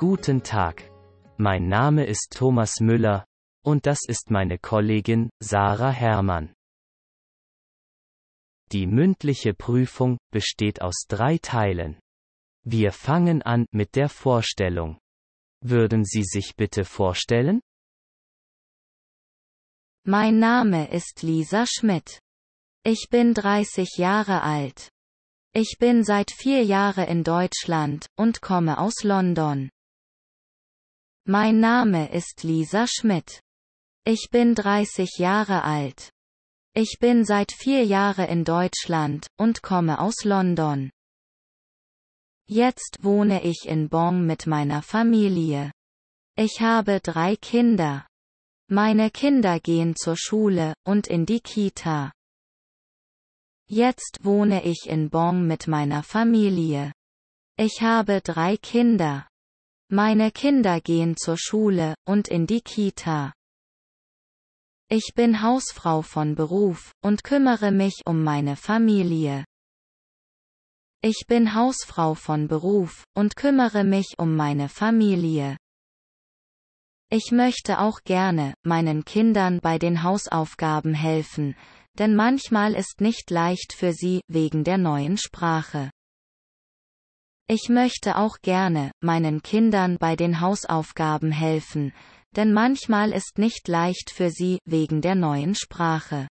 Guten Tag. Mein Name ist Thomas Müller und das ist meine Kollegin Sarah Herrmann. Die mündliche Prüfung besteht aus drei Teilen. Wir fangen an mit der Vorstellung. Würden Sie sich bitte vorstellen? Mein Name ist Lisa Schmidt. Ich bin 30 Jahre alt. Ich bin seit vier Jahren in Deutschland und komme aus London. Mein Name ist Lisa Schmidt. Ich bin 30 Jahre alt. Ich bin seit vier Jahren in Deutschland und komme aus London. Jetzt wohne ich in Bonn mit meiner Familie. Ich habe drei Kinder. Meine Kinder gehen zur Schule und in die Kita. Jetzt wohne ich in Bonn mit meiner Familie. Ich habe drei Kinder. Meine Kinder gehen zur Schule und in die Kita. Ich bin Hausfrau von Beruf und kümmere mich um meine Familie. Ich bin Hausfrau von Beruf und kümmere mich um meine Familie. Ich möchte auch gerne meinen Kindern bei den Hausaufgaben helfen, denn manchmal ist nicht leicht für sie wegen der neuen Sprache. Ich möchte auch gerne meinen Kindern bei den Hausaufgaben helfen, denn manchmal ist nicht leicht für sie wegen der neuen Sprache.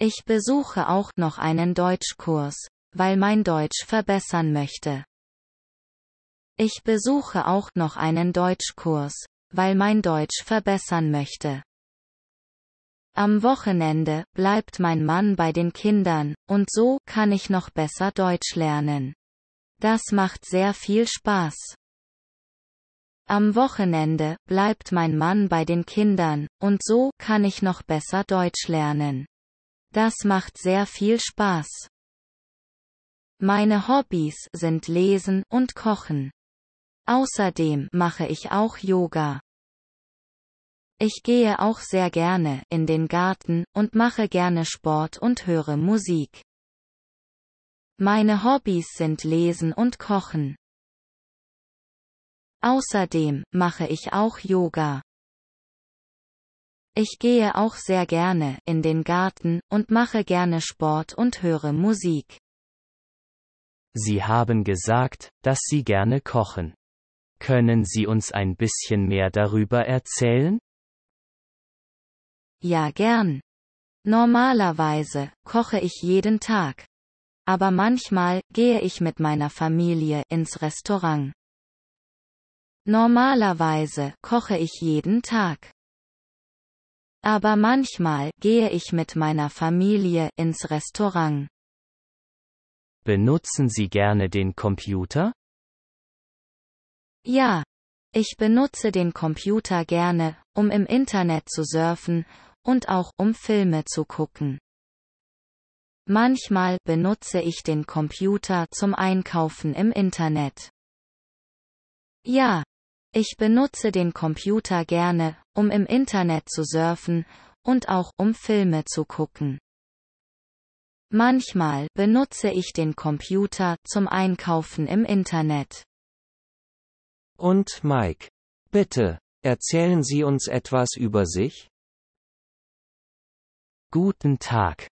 Ich besuche auch noch einen Deutschkurs, weil mein Deutsch verbessern möchte. Ich besuche auch noch einen Deutschkurs, weil mein Deutsch verbessern möchte. Am Wochenende bleibt mein Mann bei den Kindern, und so kann ich noch besser Deutsch lernen. Das macht sehr viel Spaß. Am Wochenende bleibt mein Mann bei den Kindern, und so kann ich noch besser Deutsch lernen. Das macht sehr viel Spaß. Meine Hobbys sind Lesen und Kochen. Außerdem mache ich auch Yoga. Ich gehe auch sehr gerne in den Garten und mache gerne Sport und höre Musik. Meine Hobbys sind Lesen und Kochen. Außerdem mache ich auch Yoga. Ich gehe auch sehr gerne in den Garten und mache gerne Sport und höre Musik. Sie haben gesagt, dass Sie gerne kochen. Können Sie uns ein bisschen mehr darüber erzählen? Ja, gern. Normalerweise koche ich jeden Tag, aber manchmal gehe ich mit meiner Familie ins Restaurant. Normalerweise koche ich jeden Tag. Aber manchmal gehe ich mit meiner Familie ins Restaurant. Benutzen Sie gerne den Computer? Ja, ich benutze den Computer gerne, um im Internet zu surfen und auch um Filme zu gucken. Manchmal benutze ich den Computer zum Einkaufen im Internet. Ja, ich benutze den Computer gerne, um im Internet zu surfen und auch um Filme zu gucken. Manchmal benutze ich den Computer zum Einkaufen im Internet. Und Mike, bitte, erzählen Sie uns etwas über sich? Guten Tag,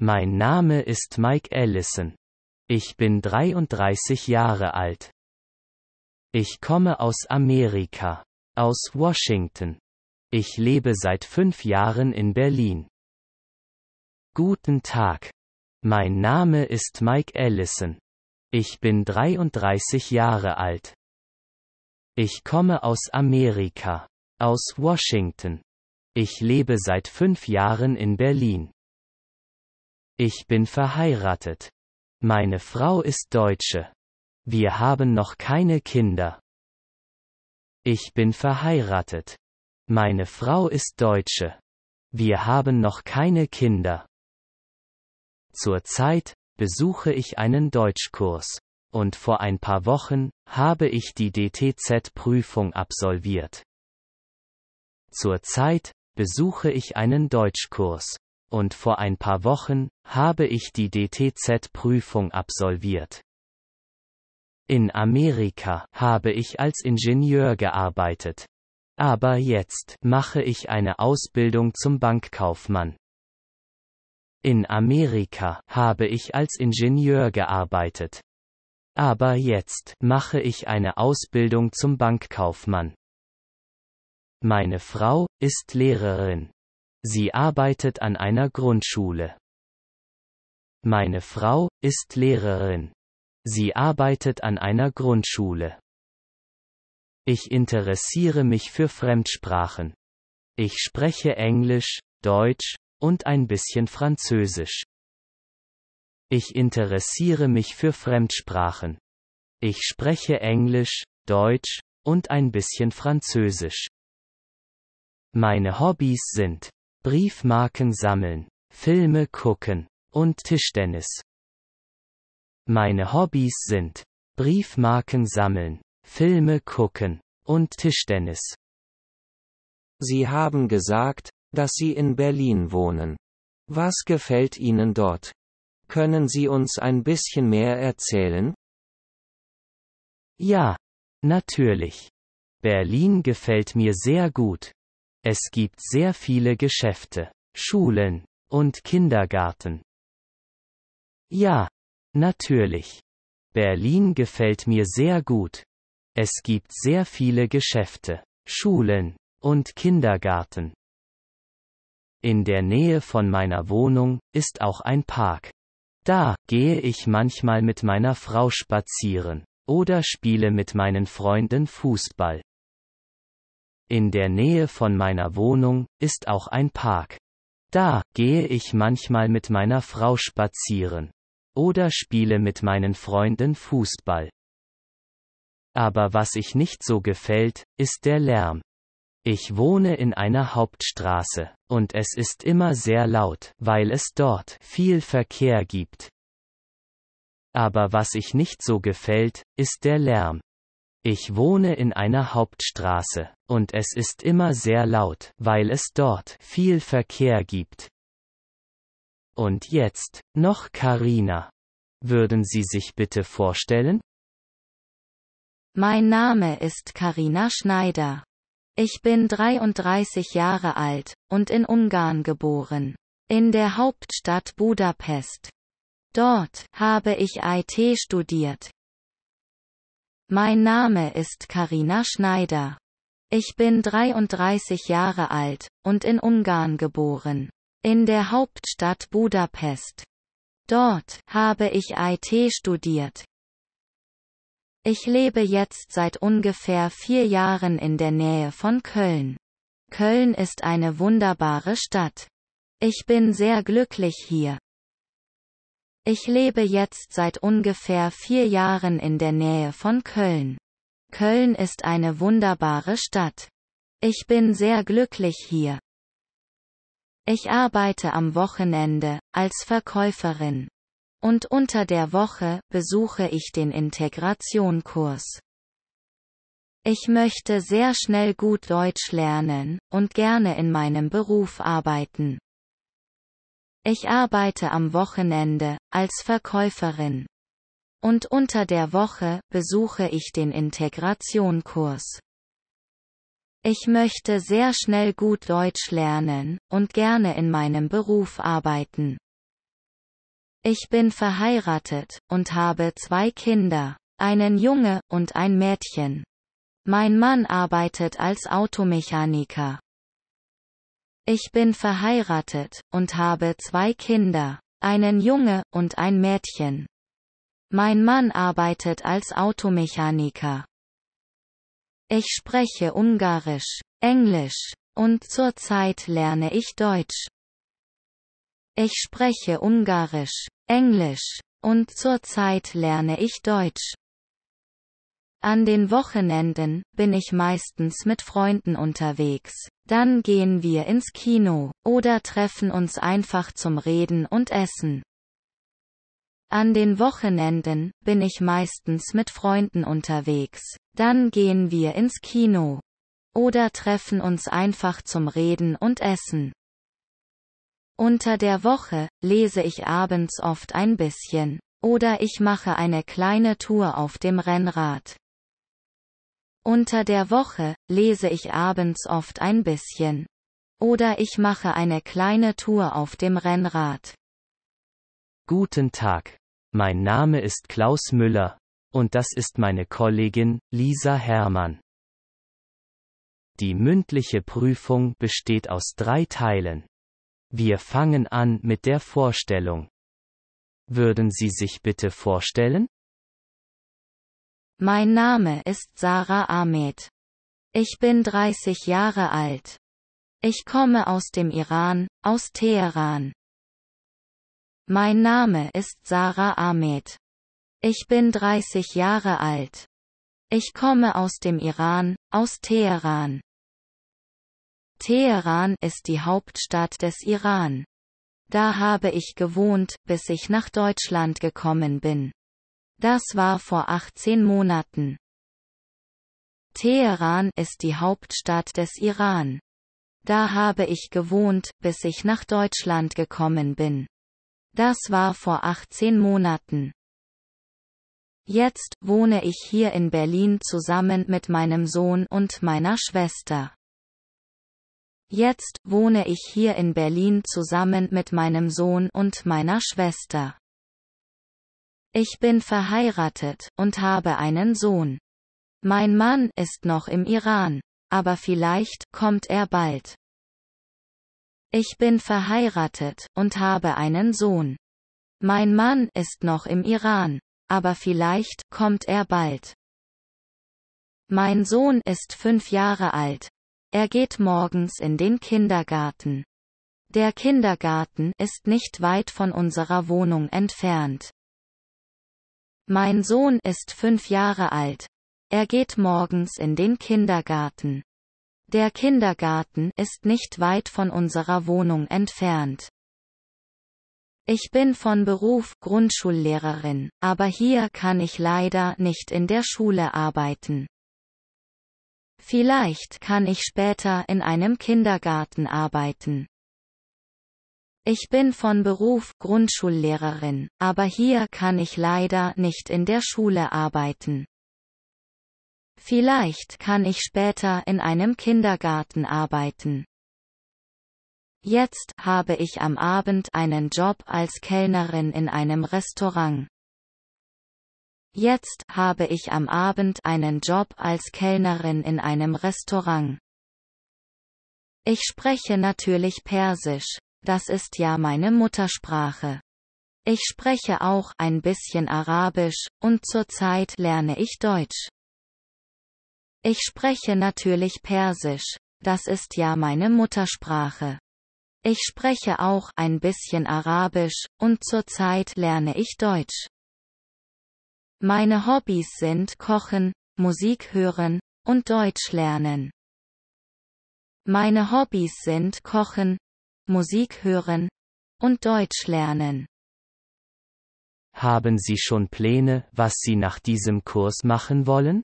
mein Name ist Mike Ellison. Ich bin 33 Jahre alt. Ich komme aus Amerika. Aus Washington. Ich lebe seit fünf Jahren in Berlin. Guten Tag. Mein Name ist Mike Ellison. Ich bin 33 Jahre alt. Ich komme aus Amerika. Aus Washington. Ich lebe seit fünf Jahren in Berlin. Ich bin verheiratet. Meine Frau ist Deutsche. Wir haben noch keine Kinder. Ich bin verheiratet. Meine Frau ist Deutsche. Wir haben noch keine Kinder. Zurzeit besuche ich einen Deutschkurs. Und vor ein paar Wochen habe ich die DTZ-Prüfung absolviert. Zurzeit besuche ich einen Deutschkurs und vor ein paar Wochen habe ich die DTZ-Prüfung absolviert. In Amerika habe ich als Ingenieur gearbeitet. Aber jetzt mache ich eine Ausbildung zum Bankkaufmann. In Amerika habe ich als Ingenieur gearbeitet. Aber jetzt mache ich eine Ausbildung zum Bankkaufmann. Meine Frau ist Lehrerin. Sie arbeitet an einer Grundschule. Meine Frau ist Lehrerin. Sie arbeitet an einer Grundschule. Ich interessiere mich für Fremdsprachen. Ich spreche Englisch, Deutsch und ein bisschen Französisch. Ich interessiere mich für Fremdsprachen. Ich spreche Englisch, Deutsch und ein bisschen Französisch. Meine Hobbys sind Briefmarken sammeln, Filme gucken und Tischtennis. Meine Hobbys sind Briefmarken sammeln, Filme gucken und Tischtennis. Sie haben gesagt, dass Sie in Berlin wohnen. Was gefällt Ihnen dort? Können Sie uns ein bisschen mehr erzählen? Ja, natürlich. Berlin gefällt mir sehr gut. Es gibt sehr viele Geschäfte, Schulen und Kindergarten. Ja, natürlich. Berlin gefällt mir sehr gut. Es gibt sehr viele Geschäfte, Schulen und Kindergarten. In der Nähe von meiner Wohnung ist auch ein Park. Da gehe ich manchmal mit meiner Frau spazieren oder spiele mit meinen Freunden Fußball. In der Nähe von meiner Wohnung ist auch ein Park. Da gehe ich manchmal mit meiner Frau spazieren. Oder spiele mit meinen Freunden Fußball. Aber was ich nicht so gefällt, ist der Lärm. Ich wohne in einer Hauptstraße, und es ist immer sehr laut, weil es dort viel Verkehr gibt. Aber was ich nicht so gefällt, ist der Lärm. Ich wohne in einer Hauptstraße, und es ist immer sehr laut, weil es dort viel Verkehr gibt. Und jetzt, noch Karina. Würden Sie sich bitte vorstellen? Mein Name ist Karina Schneider. Ich bin 33 Jahre alt und in Ungarn geboren. In der Hauptstadt Budapest. Dort habe ich IT studiert. Mein Name ist Karina Schneider. Ich bin 33 Jahre alt und in Ungarn geboren. In der Hauptstadt Budapest. Dort habe ich IT studiert. Ich lebe jetzt seit ungefähr vier Jahren in der Nähe von Köln. Köln ist eine wunderbare Stadt. Ich bin sehr glücklich hier. Ich lebe jetzt seit ungefähr vier Jahren in der Nähe von Köln. Köln ist eine wunderbare Stadt. Ich bin sehr glücklich hier. Ich arbeite am Wochenende, als Verkäuferin. Und unter der Woche besuche ich den Integrationkurs. Ich möchte sehr schnell gut Deutsch lernen und gerne in meinem Beruf arbeiten. Ich arbeite am Wochenende als Verkäuferin. Und unter der Woche besuche ich den Integrationkurs. Ich möchte sehr schnell gut Deutsch lernen und gerne in meinem Beruf arbeiten. Ich bin verheiratet und habe zwei Kinder, einen Junge und ein Mädchen. Mein Mann arbeitet als Automechaniker. Ich bin verheiratet und habe zwei Kinder, einen Junge und ein Mädchen. Mein Mann arbeitet als Automechaniker. Ich spreche Ungarisch, Englisch und zurzeit lerne ich Deutsch. Ich spreche Ungarisch, Englisch und zurzeit lerne ich Deutsch. An den Wochenenden bin ich meistens mit Freunden unterwegs. Dann gehen wir ins Kino oder treffen uns einfach zum Reden und Essen. An den Wochenenden bin ich meistens mit Freunden unterwegs. Dann gehen wir ins Kino. Oder treffen uns einfach zum Reden und Essen. Unter der Woche lese ich abends oft ein bisschen. Oder ich mache eine kleine Tour auf dem Rennrad. Unter der Woche lese ich abends oft ein bisschen. Oder ich mache eine kleine Tour auf dem Rennrad. Guten Tag. Mein Name ist Klaus Müller. Und das ist meine Kollegin, Lisa Hermann. Die mündliche Prüfung besteht aus drei Teilen. Wir fangen an mit der Vorstellung. Würden Sie sich bitte vorstellen? Mein Name ist Sarah Ahmed. Ich bin 30 Jahre alt. Ich komme aus dem Iran, aus Teheran. Mein Name ist Sarah Ahmed. Ich bin 30 Jahre alt. Ich komme aus dem Iran, aus Teheran. Teheran ist die Hauptstadt des Iran. Da habe ich gewohnt, bis ich nach Deutschland gekommen bin. Das war vor 18 Monaten. Teheran ist die Hauptstadt des Iran. Da habe ich gewohnt, bis ich nach Deutschland gekommen bin. Das war vor 18 Monaten. Jetzt wohne ich hier in Berlin zusammen mit meinem Sohn und meiner Schwester. Jetzt wohne ich hier in Berlin zusammen mit meinem Sohn und meiner Schwester. Ich bin verheiratet und habe einen Sohn. Mein Mann ist noch im Iran, aber vielleicht kommt er bald. Ich bin verheiratet und habe einen Sohn. Mein Mann ist noch im Iran, aber vielleicht kommt er bald. Mein Sohn ist fünf Jahre alt. Er geht morgens in den Kindergarten. Der Kindergarten ist nicht weit von unserer Wohnung entfernt. Mein Sohn ist fünf Jahre alt. Er geht morgens in den Kindergarten. Der Kindergarten ist nicht weit von unserer Wohnung entfernt. Ich bin von Beruf Grundschullehrerin, aber hier kann ich leider nicht in der Schule arbeiten. Vielleicht kann ich später in einem Kindergarten arbeiten. Ich bin von Beruf Grundschullehrerin, aber hier kann ich leider nicht in der Schule arbeiten. Vielleicht kann ich später in einem Kindergarten arbeiten. Jetzt habe ich am Abend einen Job als Kellnerin in einem Restaurant. Jetzt habe ich am Abend einen Job als Kellnerin in einem Restaurant. Ich spreche natürlich Persisch, das ist ja meine Muttersprache. Ich spreche auch ein bisschen Arabisch, und zurzeit lerne ich Deutsch. Ich spreche natürlich Persisch. Das ist ja meine Muttersprache. Ich spreche auch ein bisschen Arabisch, und zurzeit lerne ich Deutsch. Meine Hobbys sind Kochen, Musik hören, und Deutsch lernen. Meine Hobbys sind Kochen, Musik hören, und Deutsch lernen. Haben Sie schon Pläne, was Sie nach diesem Kurs machen wollen?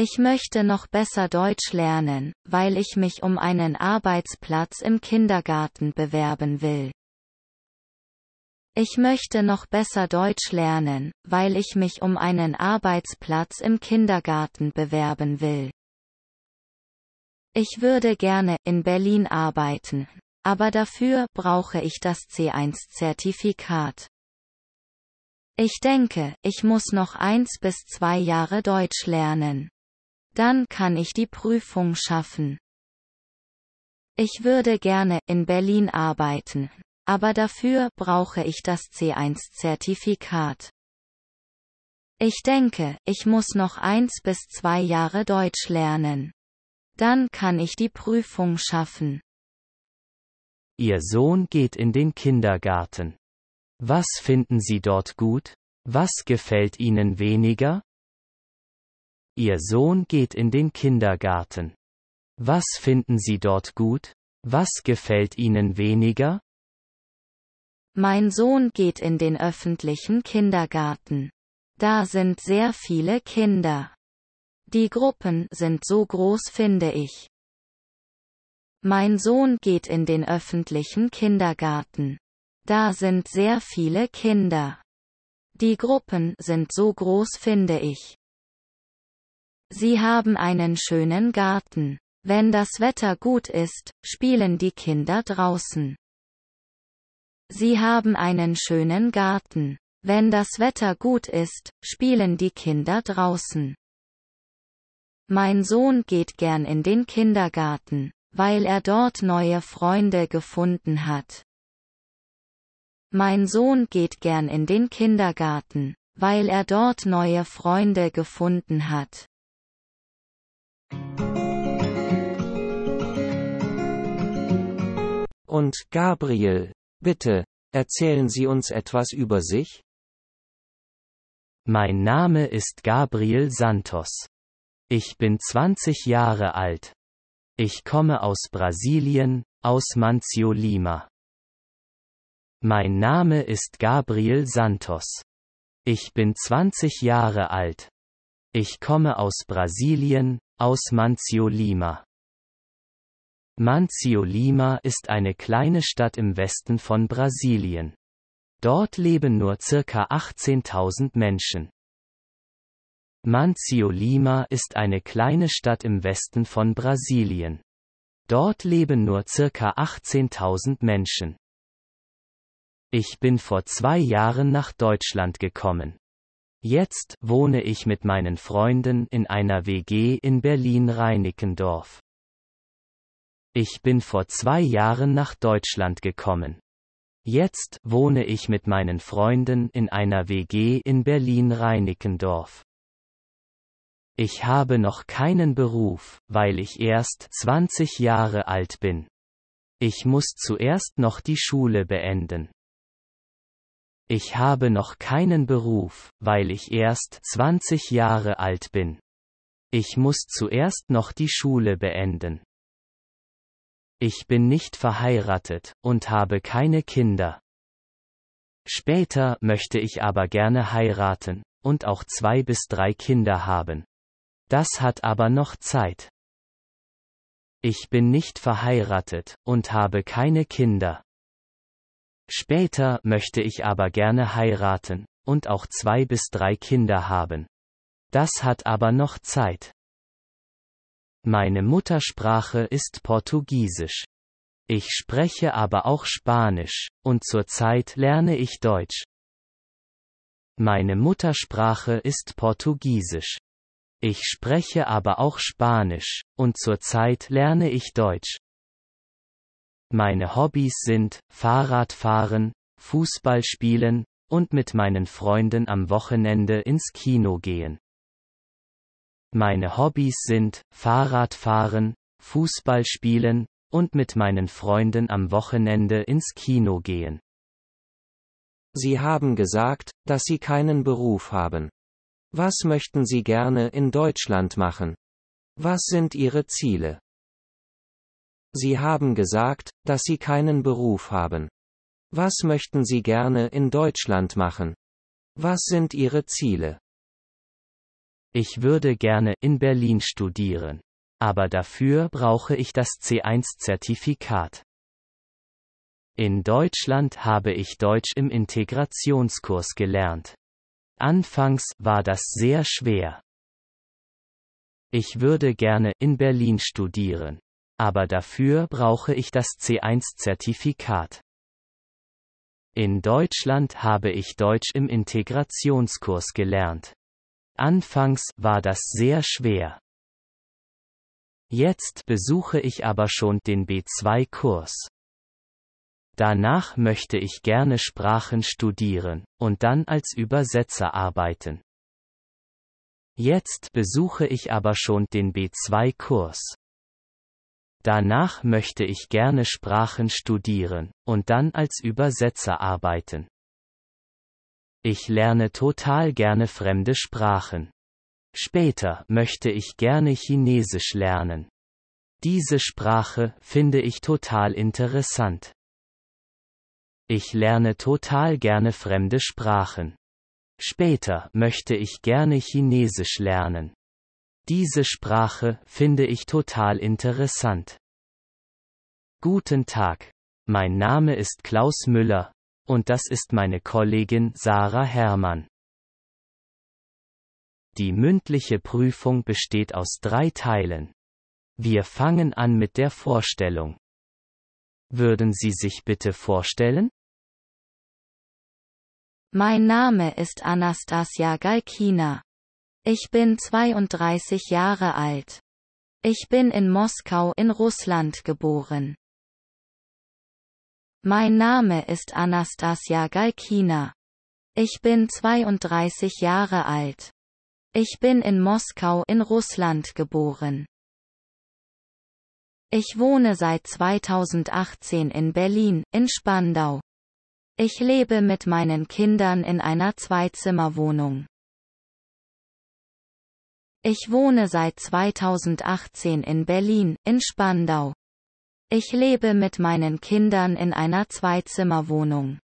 Ich möchte noch besser Deutsch lernen, weil ich mich um einen Arbeitsplatz im Kindergarten bewerben will. Ich möchte noch besser Deutsch lernen, weil ich mich um einen Arbeitsplatz im Kindergarten bewerben will. Ich würde gerne in Berlin arbeiten, aber dafür brauche ich das C1-Zertifikat. Ich denke, ich muss noch eins bis zwei Jahre Deutsch lernen. Dann kann ich die Prüfung schaffen. Ich würde gerne in Berlin arbeiten, aber dafür brauche ich das C1-Zertifikat. Ich denke, ich muss noch eins bis zwei Jahre Deutsch lernen. Dann kann ich die Prüfung schaffen. Ihr Sohn geht in den Kindergarten. Was finden Sie dort gut? Was gefällt Ihnen weniger? Ihr Sohn geht in den Kindergarten. Was finden Sie dort gut? Was gefällt Ihnen weniger? Mein Sohn geht in den öffentlichen Kindergarten. Da sind sehr viele Kinder. Die Gruppen sind so groß, finde ich. Mein Sohn geht in den öffentlichen Kindergarten. Da sind sehr viele Kinder. Die Gruppen sind so groß, finde ich. Sie haben einen schönen Garten. Wenn das Wetter gut ist, spielen die Kinder draußen. Sie haben einen schönen Garten. Wenn das Wetter gut ist, spielen die Kinder draußen. Mein Sohn geht gern in den Kindergarten, weil er dort neue Freunde gefunden hat. Mein Sohn geht gern in den Kindergarten, weil er dort neue Freunde gefunden hat. Und, Gabriel, bitte, erzählen Sie uns etwas über sich? Mein Name ist Gabriel Santos. Ich bin 20 Jahre alt. Ich komme aus Brasilien, aus Mancio Lima. Mein Name ist Gabriel Santos. Ich bin 20 Jahre alt. Ich komme aus Brasilien, aus Mancio Lima. Mancio Lima ist eine kleine Stadt im Westen von Brasilien. Dort leben nur circa 18.000 Menschen. Mancio Lima ist eine kleine Stadt im Westen von Brasilien. Dort leben nur circa 18.000 Menschen. Ich bin vor zwei Jahren nach Deutschland gekommen. Jetzt wohne ich mit meinen Freunden in einer WG in Berlin-Reinickendorf. Ich bin vor zwei Jahren nach Deutschland gekommen. Jetzt wohne ich mit meinen Freunden in einer WG in Berlin-Reinickendorf. Ich habe noch keinen Beruf, weil ich erst 20 Jahre alt bin. Ich muss zuerst noch die Schule beenden. Ich habe noch keinen Beruf, weil ich erst 20 Jahre alt bin. Ich muss zuerst noch die Schule beenden. Ich bin nicht verheiratet und habe keine Kinder. Später möchte ich aber gerne heiraten und auch zwei bis drei Kinder haben. Das hat aber noch Zeit. Ich bin nicht verheiratet und habe keine Kinder. Später möchte ich aber gerne heiraten und auch zwei bis drei Kinder haben. Das hat aber noch Zeit. Meine Muttersprache ist Portugiesisch. Ich spreche aber auch Spanisch, und zurzeit lerne ich Deutsch. Meine Muttersprache ist Portugiesisch. Ich spreche aber auch Spanisch, und zurzeit lerne ich Deutsch. Meine Hobbys sind Fahrradfahren, Fußball spielen und mit meinen Freunden am Wochenende ins Kino gehen. Meine Hobbys sind Fahrradfahren, Fußball spielen und mit meinen Freunden am Wochenende ins Kino gehen. Sie haben gesagt, dass Sie keinen Beruf haben. Was möchten Sie gerne in Deutschland machen? Was sind Ihre Ziele? Sie haben gesagt, dass Sie keinen Beruf haben. Was möchten Sie gerne in Deutschland machen? Was sind Ihre Ziele? Ich würde gerne in Berlin studieren. Aber dafür brauche ich das C1-Zertifikat. In Deutschland habe ich Deutsch im Integrationskurs gelernt. Anfangs war das sehr schwer. Ich würde gerne in Berlin studieren. Aber dafür brauche ich das C1-Zertifikat. In Deutschland habe ich Deutsch im Integrationskurs gelernt. Anfangs war das sehr schwer. Jetzt besuche ich aber schon den B2-Kurs. Danach möchte ich gerne Sprachen studieren und dann als Übersetzer arbeiten. Jetzt besuche ich aber schon den B2-Kurs. Danach möchte ich gerne Sprachen studieren und dann als Übersetzer arbeiten. Ich lerne total gerne fremde Sprachen. Später möchte ich gerne Chinesisch lernen. Diese Sprache finde ich total interessant. Ich lerne total gerne fremde Sprachen. Später möchte ich gerne Chinesisch lernen. Diese Sprache finde ich total interessant. Guten Tag. Mein Name ist Klaus Müller. Und das ist meine Kollegin Sarah Herrmann. Die mündliche Prüfung besteht aus drei Teilen. Wir fangen an mit der Vorstellung. Würden Sie sich bitte vorstellen? Mein Name ist Anastasia Galkina. Ich bin 32 Jahre alt. Ich bin in Moskau in Russland geboren. Mein Name ist Anastasia Galkina. Ich bin 32 Jahre alt. Ich bin in Moskau in Russland geboren. Ich wohne seit 2018 in Berlin, in Spandau. Ich lebe mit meinen Kindern in einer Zweizimmerwohnung. Ich wohne seit 2018 in Berlin, in Spandau. Ich lebe mit meinen Kindern in einer Zweizimmerwohnung.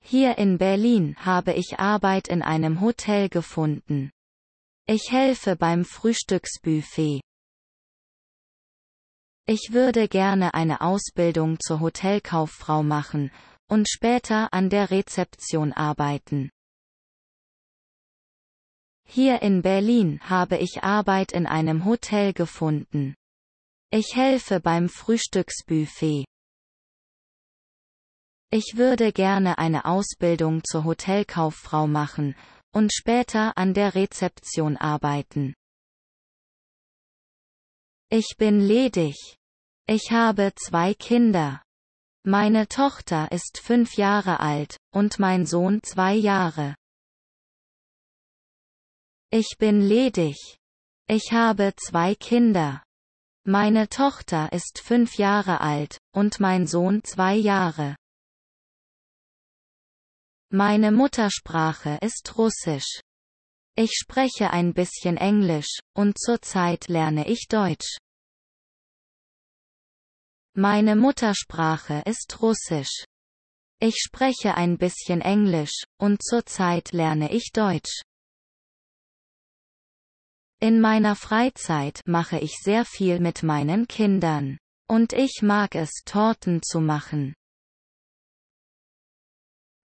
Hier in Berlin habe ich Arbeit in einem Hotel gefunden. Ich helfe beim Frühstücksbuffet. Ich würde gerne eine Ausbildung zur Hotelkauffrau machen und später an der Rezeption arbeiten. Hier in Berlin habe ich Arbeit in einem Hotel gefunden. Ich helfe beim Frühstücksbuffet. Ich würde gerne eine Ausbildung zur Hotelkauffrau machen und später an der Rezeption arbeiten. Ich bin ledig. Ich habe zwei Kinder. Meine Tochter ist fünf Jahre alt und mein Sohn zwei Jahre. Ich bin ledig. Ich habe zwei Kinder. Meine Tochter ist fünf Jahre alt, und mein Sohn zwei Jahre. Meine Muttersprache ist Russisch. Ich spreche ein bisschen Englisch, und zurzeit lerne ich Deutsch. Meine Muttersprache ist Russisch. Ich spreche ein bisschen Englisch, und zurzeit lerne ich Deutsch. In meiner Freizeit mache ich sehr viel mit meinen Kindern. Und ich mag es Torten zu machen.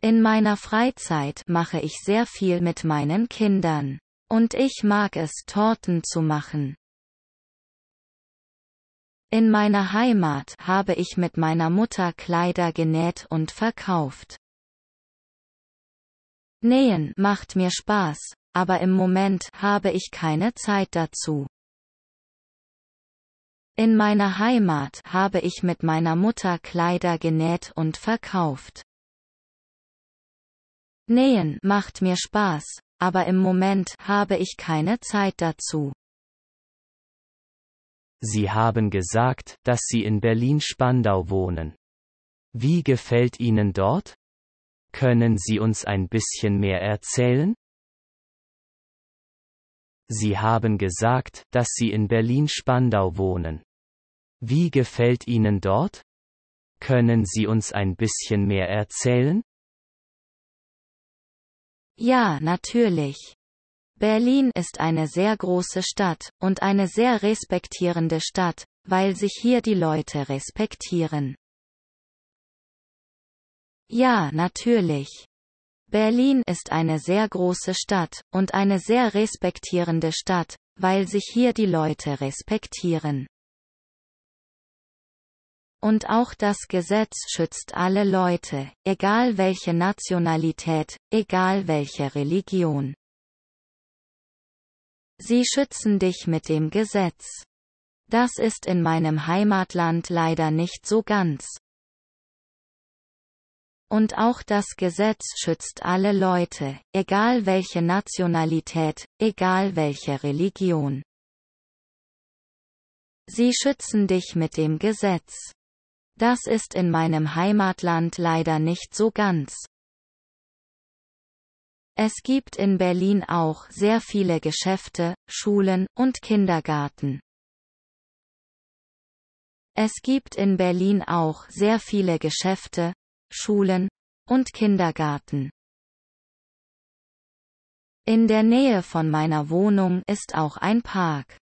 In meiner Freizeit mache ich sehr viel mit meinen Kindern. Und ich mag es Torten zu machen. In meiner Heimat habe ich mit meiner Mutter Kleider genäht und verkauft. Nähen macht mir Spaß, aber im Moment habe ich keine Zeit dazu. In meiner Heimat habe ich mit meiner Mutter Kleider genäht und verkauft. Nähen macht mir Spaß, aber im Moment habe ich keine Zeit dazu. Sie haben gesagt, dass Sie in Berlin-Spandau wohnen. Wie gefällt Ihnen dort? Können Sie uns ein bisschen mehr erzählen? Sie haben gesagt, dass Sie in Berlin-Spandau wohnen. Wie gefällt Ihnen dort? Können Sie uns ein bisschen mehr erzählen? Ja, natürlich. Berlin ist eine sehr große Stadt und eine sehr respektierende Stadt, weil sich hier die Leute respektieren. Ja, natürlich. Berlin ist eine sehr große Stadt und eine sehr respektierende Stadt, weil sich hier die Leute respektieren. Und auch das Gesetz schützt alle Leute, egal welche Nationalität, egal welche Religion. Sie schützen dich mit dem Gesetz. Das ist in meinem Heimatland leider nicht so ganz. Und auch das Gesetz schützt alle Leute, egal welche Nationalität, egal welche Religion. Sie schützen dich mit dem Gesetz. Das ist in meinem Heimatland leider nicht so ganz. Es gibt in Berlin auch sehr viele Geschäfte, Schulen und Kindergarten. Es gibt in Berlin auch sehr viele Geschäfte, Schulen und Kindergarten. In der Nähe von meiner Wohnung ist auch ein Park.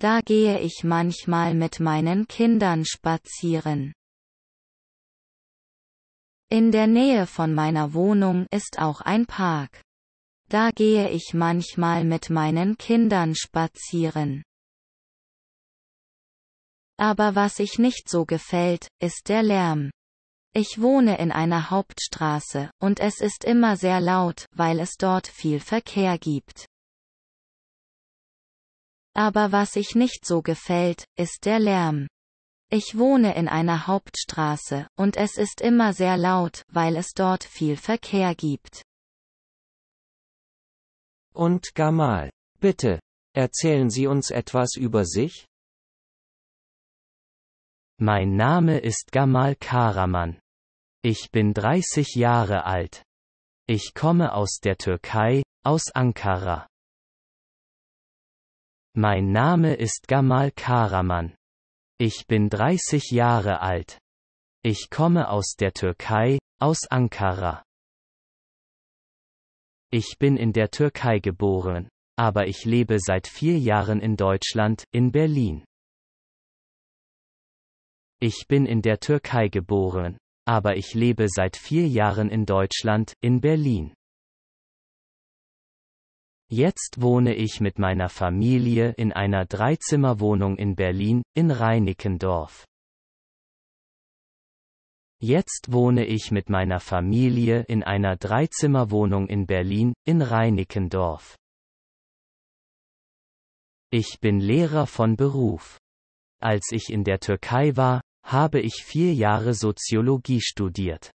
Da gehe ich manchmal mit meinen Kindern spazieren. In der Nähe von meiner Wohnung ist auch ein Park. Da gehe ich manchmal mit meinen Kindern spazieren. Aber was ich nicht so gefällt, ist der Lärm. Ich wohne in einer Hauptstraße, und es ist immer sehr laut, weil es dort viel Verkehr gibt. Aber was ich nicht so gefällt, ist der Lärm. Ich wohne in einer Hauptstraße, und es ist immer sehr laut, weil es dort viel Verkehr gibt. Und Gamal, bitte, erzählen Sie uns etwas über sich? Mein Name ist Gamal Karaman. Ich bin 30 Jahre alt. Ich komme aus der Türkei, aus Ankara. Mein Name ist Gamal Karaman. Ich bin 30 Jahre alt. Ich komme aus der Türkei, aus Ankara. Ich bin in der Türkei geboren, aber ich lebe seit vier Jahren in Deutschland, in Berlin. Ich bin in der Türkei geboren, aber ich lebe seit vier Jahren in Deutschland, in Berlin. Jetzt wohne ich mit meiner Familie in einer Dreizimmerwohnung in Berlin, in Reinickendorf. Jetzt wohne ich mit meiner Familie in einer Dreizimmerwohnung in Berlin, in Reinickendorf. Ich bin Lehrer von Beruf. Als ich in der Türkei war, habe ich vier Jahre Soziologie studiert.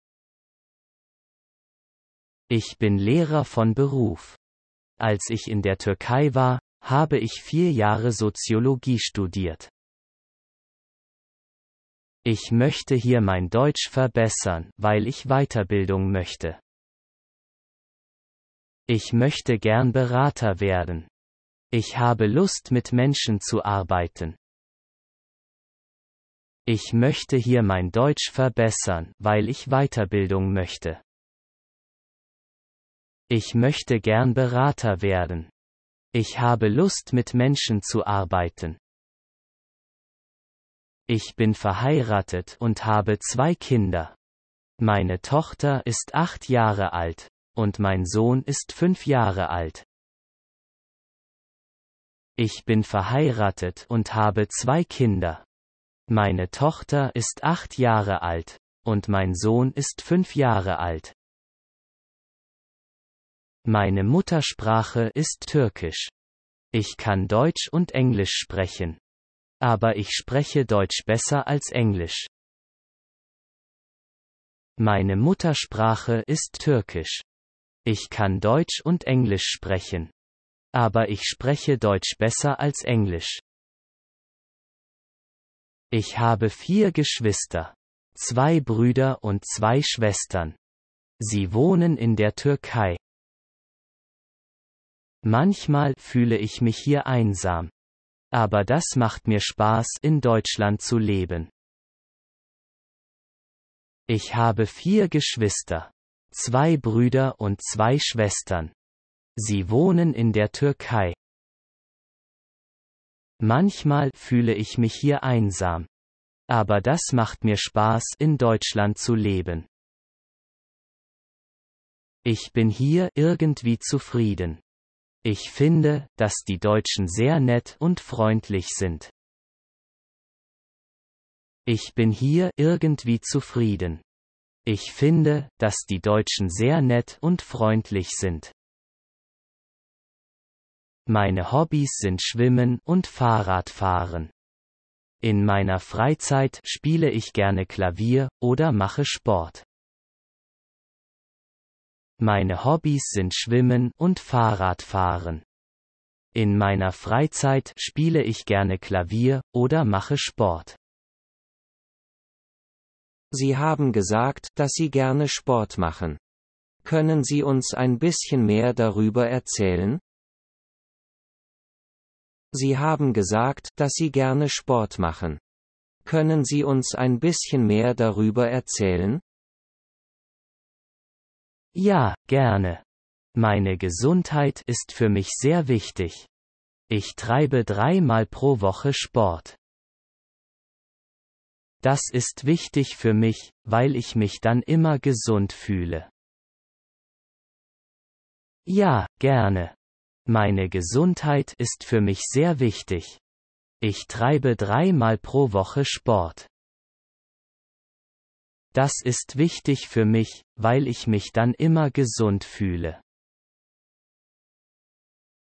Ich bin Lehrer von Beruf. Als ich in der Türkei war, habe ich vier Jahre Soziologie studiert. Ich möchte hier mein Deutsch verbessern, weil ich Weiterbildung möchte. Ich möchte gern Berater werden. Ich habe Lust mit Menschen zu arbeiten. Ich möchte hier mein Deutsch verbessern, weil ich Weiterbildung möchte. Ich möchte gern Berater werden. Ich habe Lust mit Menschen zu arbeiten. Ich bin verheiratet und habe zwei Kinder. Meine Tochter ist acht Jahre alt, und mein Sohn ist fünf Jahre alt. Ich bin verheiratet und habe zwei Kinder. Meine Tochter ist acht Jahre alt. Und mein Sohn ist fünf Jahre alt. Meine Muttersprache ist Türkisch. Ich kann Deutsch und Englisch sprechen. Aber ich spreche Deutsch besser als Englisch. Meine Muttersprache ist Türkisch. Ich kann Deutsch und Englisch sprechen. Aber ich spreche Deutsch besser als Englisch. Ich habe vier Geschwister. Zwei Brüder und zwei Schwestern. Sie wohnen in der Türkei. Manchmal fühle ich mich hier einsam. Aber das macht mir Spaß, in Deutschland zu leben. Ich habe vier Geschwister. Zwei Brüder und zwei Schwestern. Sie wohnen in der Türkei. Manchmal fühle ich mich hier einsam. Aber das macht mir Spaß, in Deutschland zu leben. Ich bin hier irgendwie zufrieden. Ich finde, dass die Deutschen sehr nett und freundlich sind. Ich bin hier irgendwie zufrieden. Ich finde, dass die Deutschen sehr nett und freundlich sind. Meine Hobbys sind Schwimmen und Fahrradfahren. In meiner Freizeit spiele ich gerne Klavier oder mache Sport. Meine Hobbys sind Schwimmen und Fahrradfahren. In meiner Freizeit spiele ich gerne Klavier oder mache Sport. Sie haben gesagt, dass Sie gerne Sport machen. Können Sie uns ein bisschen mehr darüber erzählen? Sie haben gesagt, dass Sie gerne Sport machen. Können Sie uns ein bisschen mehr darüber erzählen? Ja, gerne. Meine Gesundheit ist für mich sehr wichtig. Ich treibe dreimal pro Woche Sport. Das ist wichtig für mich, weil ich mich dann immer gesund fühle. Ja, gerne. Meine Gesundheit ist für mich sehr wichtig. Ich treibe dreimal pro Woche Sport. Das ist wichtig für mich, weil ich mich dann immer gesund fühle.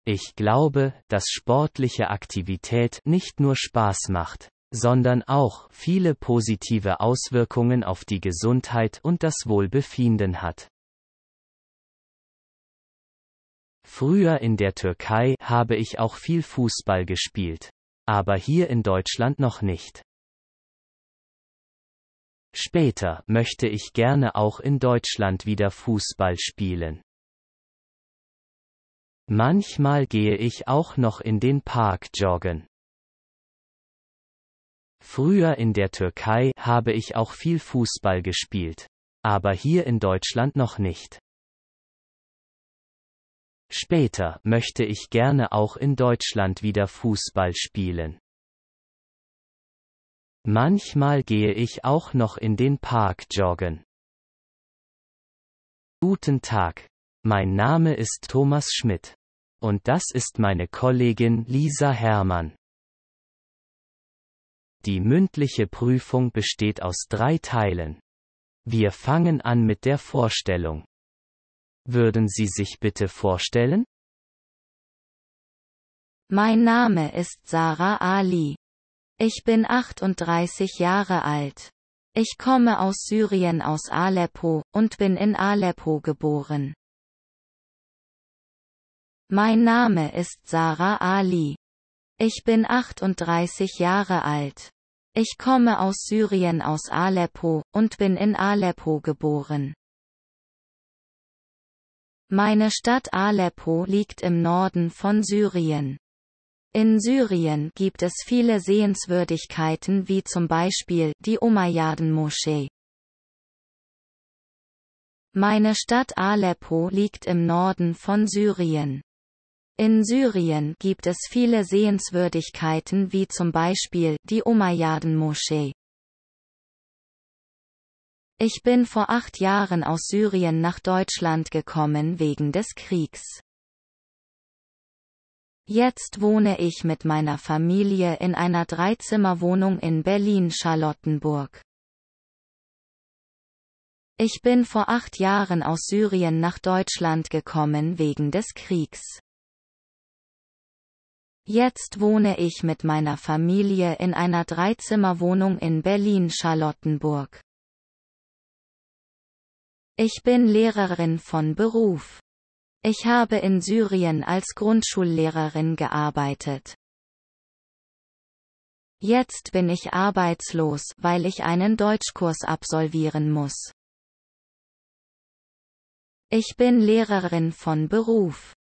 Ich glaube, dass sportliche Aktivität nicht nur Spaß macht, sondern auch viele positive Auswirkungen auf die Gesundheit und das Wohlbefinden hat. Früher in der Türkei habe ich auch viel Fußball gespielt. Aber hier in Deutschland noch nicht. Später möchte ich gerne auch in Deutschland wieder Fußball spielen. Manchmal gehe ich auch noch in den Park joggen. Früher in der Türkei habe ich auch viel Fußball gespielt. Aber hier in Deutschland noch nicht. Später möchte ich gerne auch in Deutschland wieder Fußball spielen. Manchmal gehe ich auch noch in den Park joggen. Guten Tag. Mein Name ist Thomas Schmidt. Und das ist meine Kollegin Lisa Herrmann. Die mündliche Prüfung besteht aus drei Teilen. Wir fangen an mit der Vorstellung. Würden Sie sich bitte vorstellen? Mein Name ist Sarah Ali. Ich bin 38 Jahre alt. Ich komme aus Syrien aus Aleppo und bin in Aleppo geboren. Mein Name ist Sarah Ali. Ich bin 38 Jahre alt. Ich komme aus Syrien aus Aleppo und bin in Aleppo geboren. Meine Stadt Aleppo liegt im Norden von Syrien. In Syrien gibt es viele Sehenswürdigkeiten wie zum Beispiel die Umayyaden-Moschee. Meine Stadt Aleppo liegt im Norden von Syrien. In Syrien gibt es viele Sehenswürdigkeiten wie zum Beispiel die Umayyaden-Moschee. Ich bin vor acht Jahren aus Syrien nach Deutschland gekommen wegen des Kriegs. Jetzt wohne ich mit meiner Familie in einer Dreizimmerwohnung in Berlin-Charlottenburg. Ich bin vor acht Jahren aus Syrien nach Deutschland gekommen wegen des Kriegs. Jetzt wohne ich mit meiner Familie in einer Dreizimmerwohnung in Berlin-Charlottenburg. Ich bin Lehrerin von Beruf. Ich habe in Syrien als Grundschullehrerin gearbeitet. Jetzt bin ich arbeitslos, weil ich einen Deutschkurs absolvieren muss. Ich bin Lehrerin von Beruf.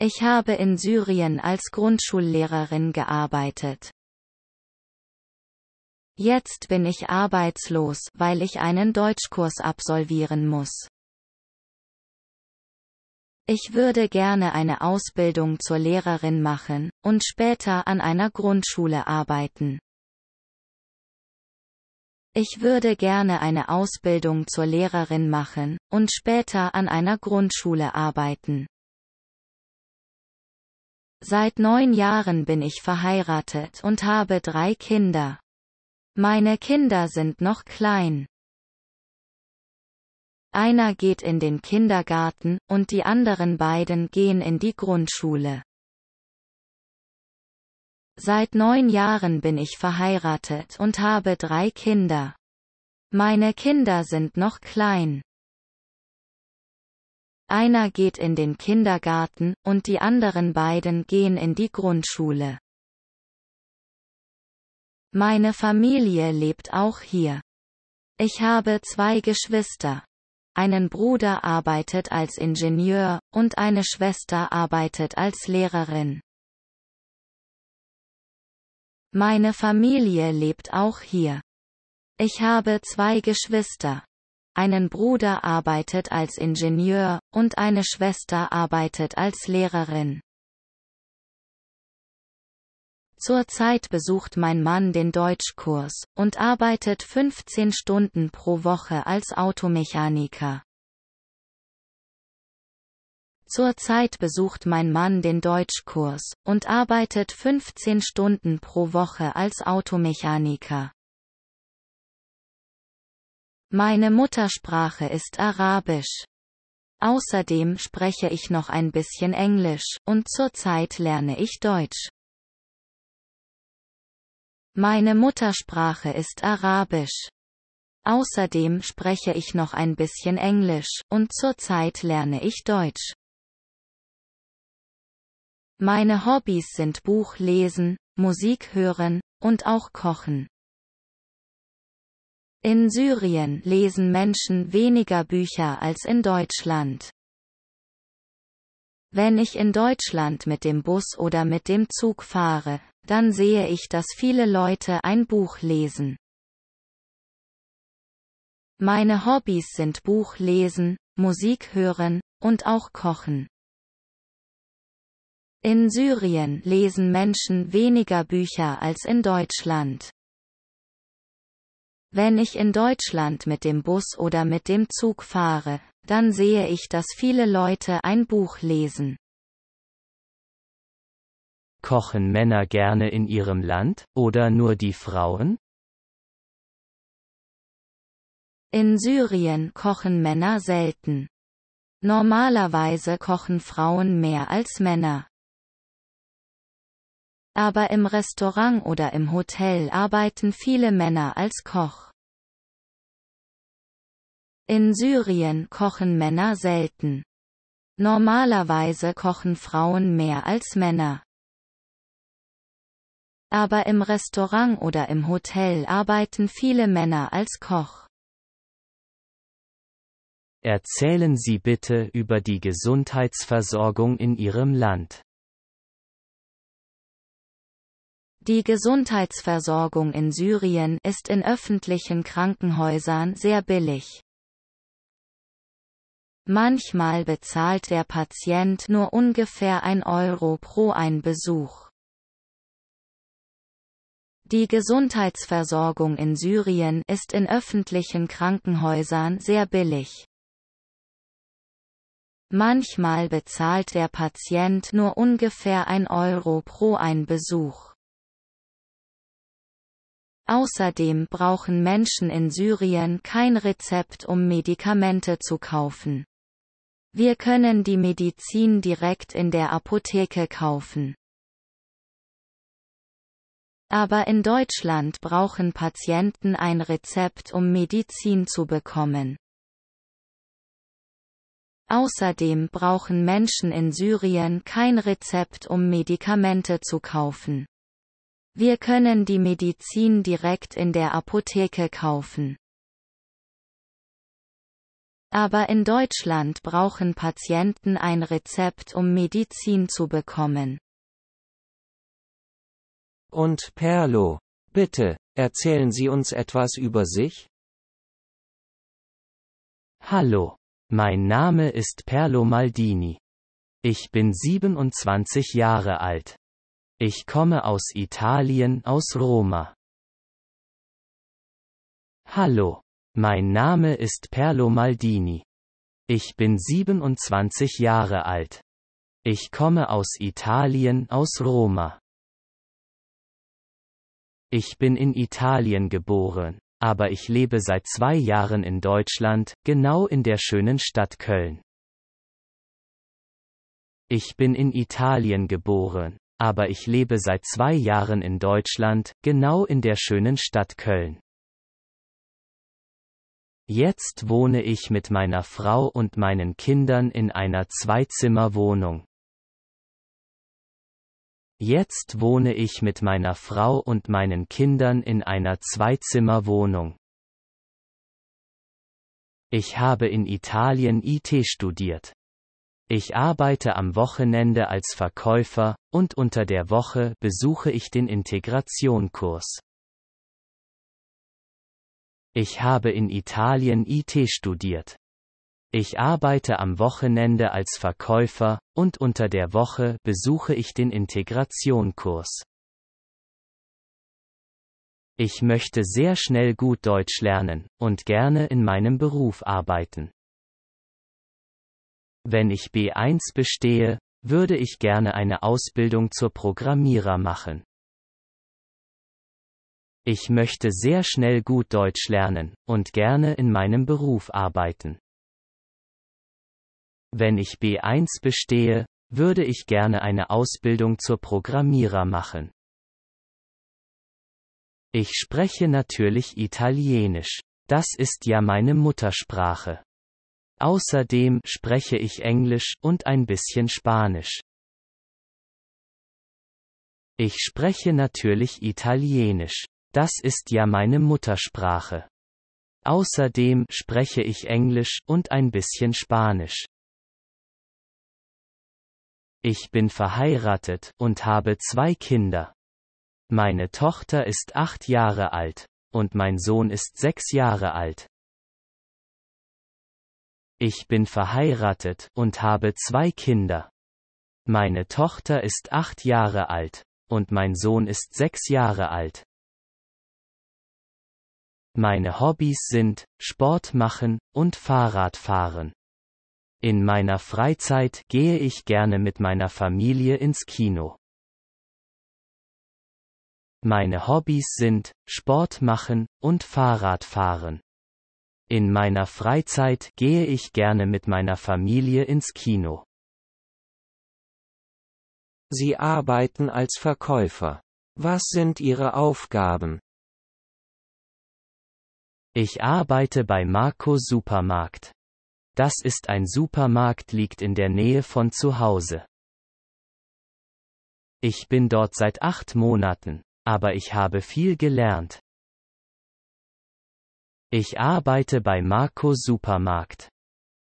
Ich habe in Syrien als Grundschullehrerin gearbeitet. Jetzt bin ich arbeitslos, weil ich einen Deutschkurs absolvieren muss. Ich würde gerne eine Ausbildung zur Lehrerin machen und später an einer Grundschule arbeiten. Ich würde gerne eine Ausbildung zur Lehrerin machen und später an einer Grundschule arbeiten. Seit neun Jahren bin ich verheiratet und habe drei Kinder. Meine Kinder sind noch klein. Einer geht in den Kindergarten, und die anderen beiden gehen in die Grundschule. Seit neun Jahren bin ich verheiratet und habe drei Kinder. Meine Kinder sind noch klein. Einer geht in den Kindergarten, und die anderen beiden gehen in die Grundschule. Meine Familie lebt auch hier. Ich habe zwei Geschwister. Einen Bruder arbeitet als Ingenieur, und eine Schwester arbeitet als Lehrerin. Meine Familie lebt auch hier. Ich habe zwei Geschwister. Einen Bruder arbeitet als Ingenieur, und eine Schwester arbeitet als Lehrerin. Zurzeit besucht mein Mann den Deutschkurs und arbeitet 15 Stunden pro Woche als Automechaniker. Zurzeit besucht mein Mann den Deutschkurs und arbeitet 15 Stunden pro Woche als Automechaniker. Meine Muttersprache ist Arabisch. Außerdem spreche ich noch ein bisschen Englisch und zurzeit lerne ich Deutsch. Meine Muttersprache ist Arabisch. Außerdem spreche ich noch ein bisschen Englisch, und zurzeit lerne ich Deutsch. Meine Hobbys sind Buch lesen, Musik hören, und auch Kochen. In Syrien lesen Menschen weniger Bücher als in Deutschland. Wenn ich in Deutschland mit dem Bus oder mit dem Zug fahre, dann sehe ich, dass viele Leute ein Buch lesen. Meine Hobbys sind Buch lesen, Musik hören und auch kochen. In Syrien lesen Menschen weniger Bücher als in Deutschland. Wenn ich in Deutschland mit dem Bus oder mit dem Zug fahre, dann sehe ich, dass viele Leute ein Buch lesen. Kochen Männer gerne in ihrem Land, oder nur die Frauen? In Syrien kochen Männer selten. Normalerweise kochen Frauen mehr als Männer. Aber im Restaurant oder im Hotel arbeiten viele Männer als Koch. In Syrien kochen Männer selten. Normalerweise kochen Frauen mehr als Männer. Aber im Restaurant oder im Hotel arbeiten viele Männer als Koch. Erzählen Sie bitte über die Gesundheitsversorgung in Ihrem Land. Die Gesundheitsversorgung in Syrien ist in öffentlichen Krankenhäusern sehr billig. Manchmal bezahlt der Patient nur ungefähr ein Euro pro ein Besuch. Die Gesundheitsversorgung in Syrien ist in öffentlichen Krankenhäusern sehr billig. Manchmal bezahlt der Patient nur ungefähr ein Euro pro ein Besuch. Außerdem brauchen Menschen in Syrien kein Rezept, um Medikamente zu kaufen. Wir können die Medizin direkt in der Apotheke kaufen. Aber in Deutschland brauchen Patienten ein Rezept, um Medizin zu bekommen. Außerdem brauchen Menschen in Syrien kein Rezept, um Medikamente zu kaufen. Wir können die Medizin direkt in der Apotheke kaufen. Aber in Deutschland brauchen Patienten ein Rezept, um Medizin zu bekommen und Perlo. Bitte, erzählen Sie uns etwas über sich? Hallo, mein Name ist Perlo Maldini. Ich bin 27 Jahre alt. Ich komme aus Italien, aus Roma. Hallo, mein Name ist Perlo Maldini. Ich bin 27 Jahre alt. Ich komme aus Italien, aus Roma. Ich bin in Italien geboren, aber ich lebe seit zwei Jahren in Deutschland, genau in der schönen Stadt Köln. Ich bin in Italien geboren, aber ich lebe seit zwei Jahren in Deutschland, genau in der schönen Stadt Köln. Jetzt wohne ich mit meiner Frau und meinen Kindern in einer Zwei-Zimmer-Wohnung. Jetzt wohne ich mit meiner Frau und meinen Kindern in einer Zweizimmerwohnung. Ich habe in Italien IT studiert. Ich arbeite am Wochenende als Verkäufer, und unter der Woche besuche ich den Integrationkurs. Ich habe in Italien IT studiert. Ich arbeite am Wochenende als Verkäufer, und unter der Woche besuche ich den Integrationkurs. Ich möchte sehr schnell gut Deutsch lernen und gerne in meinem Beruf arbeiten. Wenn ich B1 bestehe, würde ich gerne eine Ausbildung zur Programmierer machen. Ich möchte sehr schnell gut Deutsch lernen und gerne in meinem Beruf arbeiten. Wenn ich B1 bestehe, würde ich gerne eine Ausbildung zur Programmierer machen. Ich spreche natürlich Italienisch. Das ist ja meine Muttersprache. Außerdem spreche ich Englisch und ein bisschen Spanisch. Ich spreche natürlich Italienisch. Das ist ja meine Muttersprache. Außerdem spreche ich Englisch und ein bisschen Spanisch. Ich bin verheiratet und habe zwei Kinder. Meine Tochter ist acht Jahre alt, und mein Sohn ist sechs Jahre alt. Ich bin verheiratet und habe zwei Kinder. Meine Tochter ist acht Jahre alt, und mein Sohn ist sechs Jahre alt. Meine Hobbys sind Sport machen und Fahrrad fahren. In meiner Freizeit gehe ich gerne mit meiner Familie ins Kino. Meine Hobbys sind Sport machen und Fahrradfahren. In meiner Freizeit gehe ich gerne mit meiner Familie ins Kino. Sie arbeiten als Verkäufer. Was sind Ihre Aufgaben? Ich arbeite bei Marco Supermarkt. Das ist ein Supermarkt liegt in der Nähe von zu Hause. Ich bin dort seit acht Monaten, aber ich habe viel gelernt. Ich arbeite bei Marco Supermarkt.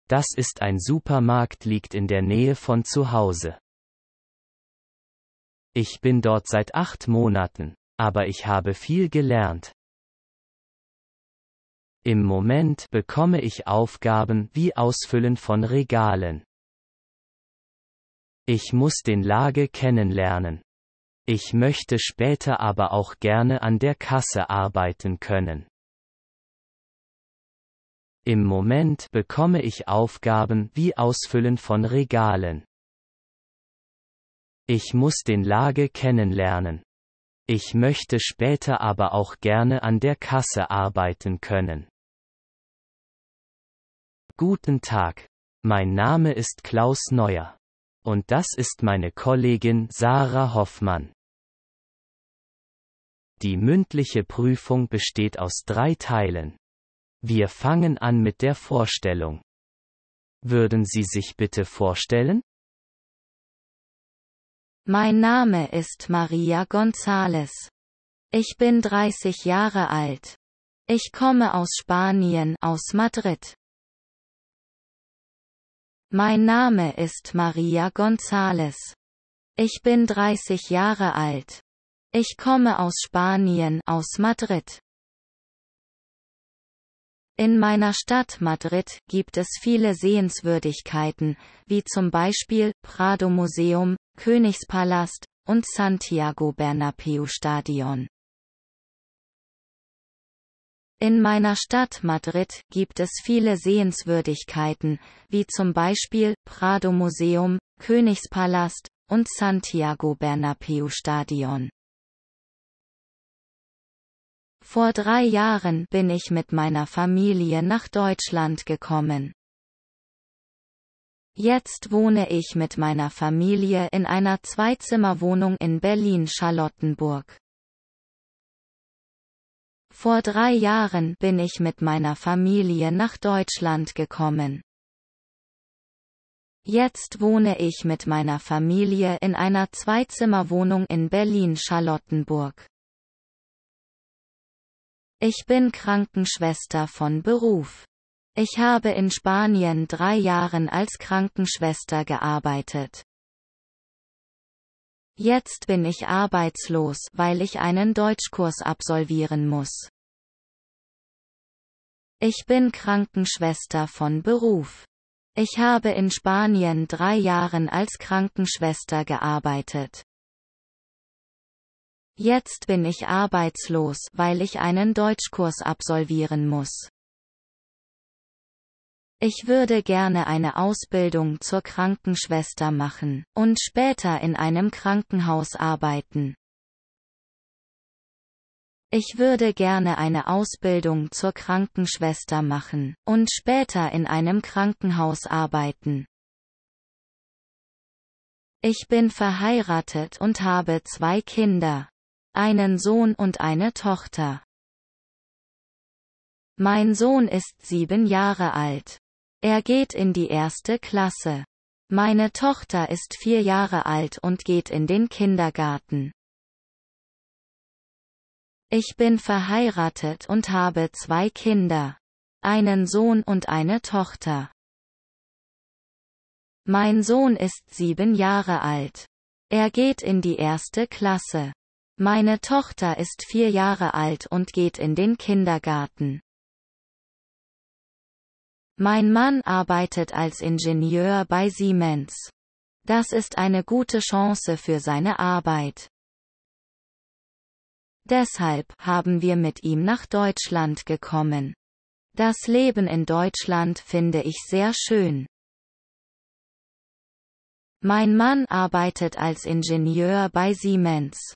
Das ist ein Supermarkt liegt in der Nähe von zu Hause. Ich bin dort seit acht Monaten, aber ich habe viel gelernt. Im Moment bekomme ich Aufgaben wie Ausfüllen von Regalen. Ich muss den Lage kennenlernen. Ich möchte später aber auch gerne an der Kasse arbeiten können. Im Moment bekomme ich Aufgaben wie Ausfüllen von Regalen. Ich muss den Lage kennenlernen. Ich möchte später aber auch gerne an der Kasse arbeiten können. Guten Tag, mein Name ist Klaus Neuer. Und das ist meine Kollegin Sarah Hoffmann. Die mündliche Prüfung besteht aus drei Teilen. Wir fangen an mit der Vorstellung. Würden Sie sich bitte vorstellen? Mein Name ist Maria González. Ich bin 30 Jahre alt. Ich komme aus Spanien, aus Madrid. Mein Name ist Maria González. Ich bin 30 Jahre alt. Ich komme aus Spanien, aus Madrid. In meiner Stadt Madrid gibt es viele Sehenswürdigkeiten, wie zum Beispiel Prado Museum, Königspalast und Santiago Bernabeu Stadion. In meiner Stadt Madrid gibt es viele Sehenswürdigkeiten, wie zum Beispiel Prado Museum, Königspalast und Santiago Bernabeu Stadion. Vor drei Jahren bin ich mit meiner Familie nach Deutschland gekommen. Jetzt wohne ich mit meiner Familie in einer Zweizimmerwohnung in Berlin-Charlottenburg. Vor drei Jahren bin ich mit meiner Familie nach Deutschland gekommen. Jetzt wohne ich mit meiner Familie in einer Zweizimmerwohnung in Berlin-Charlottenburg. Ich bin Krankenschwester von Beruf. Ich habe in Spanien drei Jahren als Krankenschwester gearbeitet. Jetzt bin ich arbeitslos, weil ich einen Deutschkurs absolvieren muss. Ich bin Krankenschwester von Beruf. Ich habe in Spanien drei Jahren als Krankenschwester gearbeitet. Jetzt bin ich arbeitslos, weil ich einen Deutschkurs absolvieren muss. Ich würde gerne eine Ausbildung zur Krankenschwester machen und später in einem Krankenhaus arbeiten. Ich würde gerne eine Ausbildung zur Krankenschwester machen und später in einem Krankenhaus arbeiten. Ich bin verheiratet und habe zwei Kinder. Einen Sohn und eine Tochter. Mein Sohn ist sieben Jahre alt. Er geht in die erste Klasse. Meine Tochter ist vier Jahre alt und geht in den Kindergarten. Ich bin verheiratet und habe zwei Kinder. Einen Sohn und eine Tochter. Mein Sohn ist sieben Jahre alt. Er geht in die erste Klasse. Meine Tochter ist vier Jahre alt und geht in den Kindergarten. Mein Mann arbeitet als Ingenieur bei Siemens. Das ist eine gute Chance für seine Arbeit. Deshalb haben wir mit ihm nach Deutschland gekommen. Das Leben in Deutschland finde ich sehr schön. Mein Mann arbeitet als Ingenieur bei Siemens.